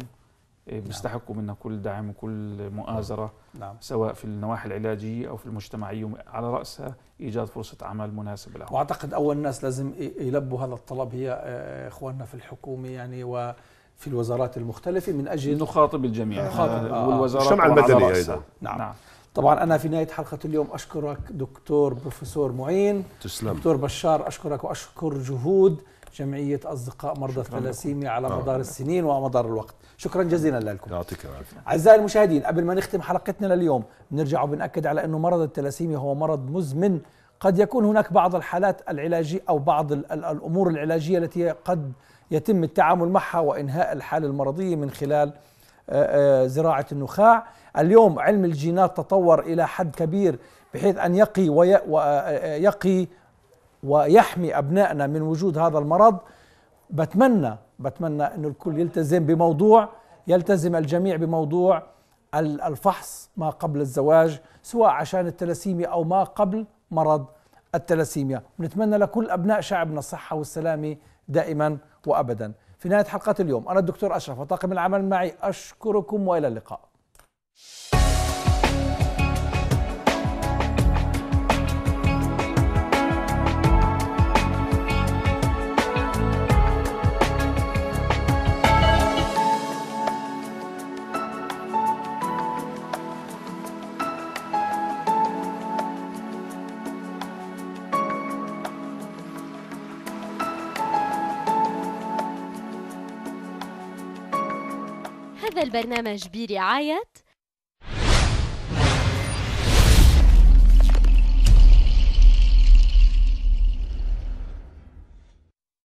إيه، نعم. بيستحقوا منا كل دعم وكل مؤازرة نعم. نعم. سواء في النواحي العلاجية أو في المجتمعية على رأسها إيجاد فرصة عمل مناسبة لهم وأعتقد أول ناس لازم يلبوا هذا الطلب هي آه، إخواننا في الحكومة يعني و في الوزارات المختلفة من أجل نخاطب الجميع نخاطب آه. آه، والوزارات الشمعة المدنية أيضا نعم. نعم طبعا أنا في نهاية حلقة اليوم أشكرك دكتور بروفيسور معين تسلم دكتور بشار أشكرك وأشكر جهود جمعيه اصدقاء مرضى الثلاسيميا على مدار السنين وعلى مدار الوقت شكرا جزيلا لكم يعطيك العافيه اعزائي المشاهدين قبل ما نختم حلقتنا لليوم بنرجع وبناكد على انه مرض الثلاسيميا هو مرض مزمن قد يكون هناك بعض الحالات العلاجية أو بعض الأمور العلاجية التي قد يتم التعامل معها وإنهاء الحالة المرضية من خلال آه، آه، زراعة النخاع اليوم علم الجينات تطور إلى حد كبير بحيث أن يقي ويقي آه، ويحمي أبنائنا من وجود هذا المرض بتمنى بتمنى أنه الكل يلتزم بموضوع يلتزم الجميع بموضوع الفحص ما قبل الزواج سواء عشان التلاسيميا أو ما قبل مرض التلاسيميا نتمنى لكل أبناء شعبنا الصحة والسلامة دائما وأبدا في نهاية حلقة اليوم أنا الدكتور أشرف وطاقم العمل معي أشكركم وإلى اللقاء البرنامج برعاية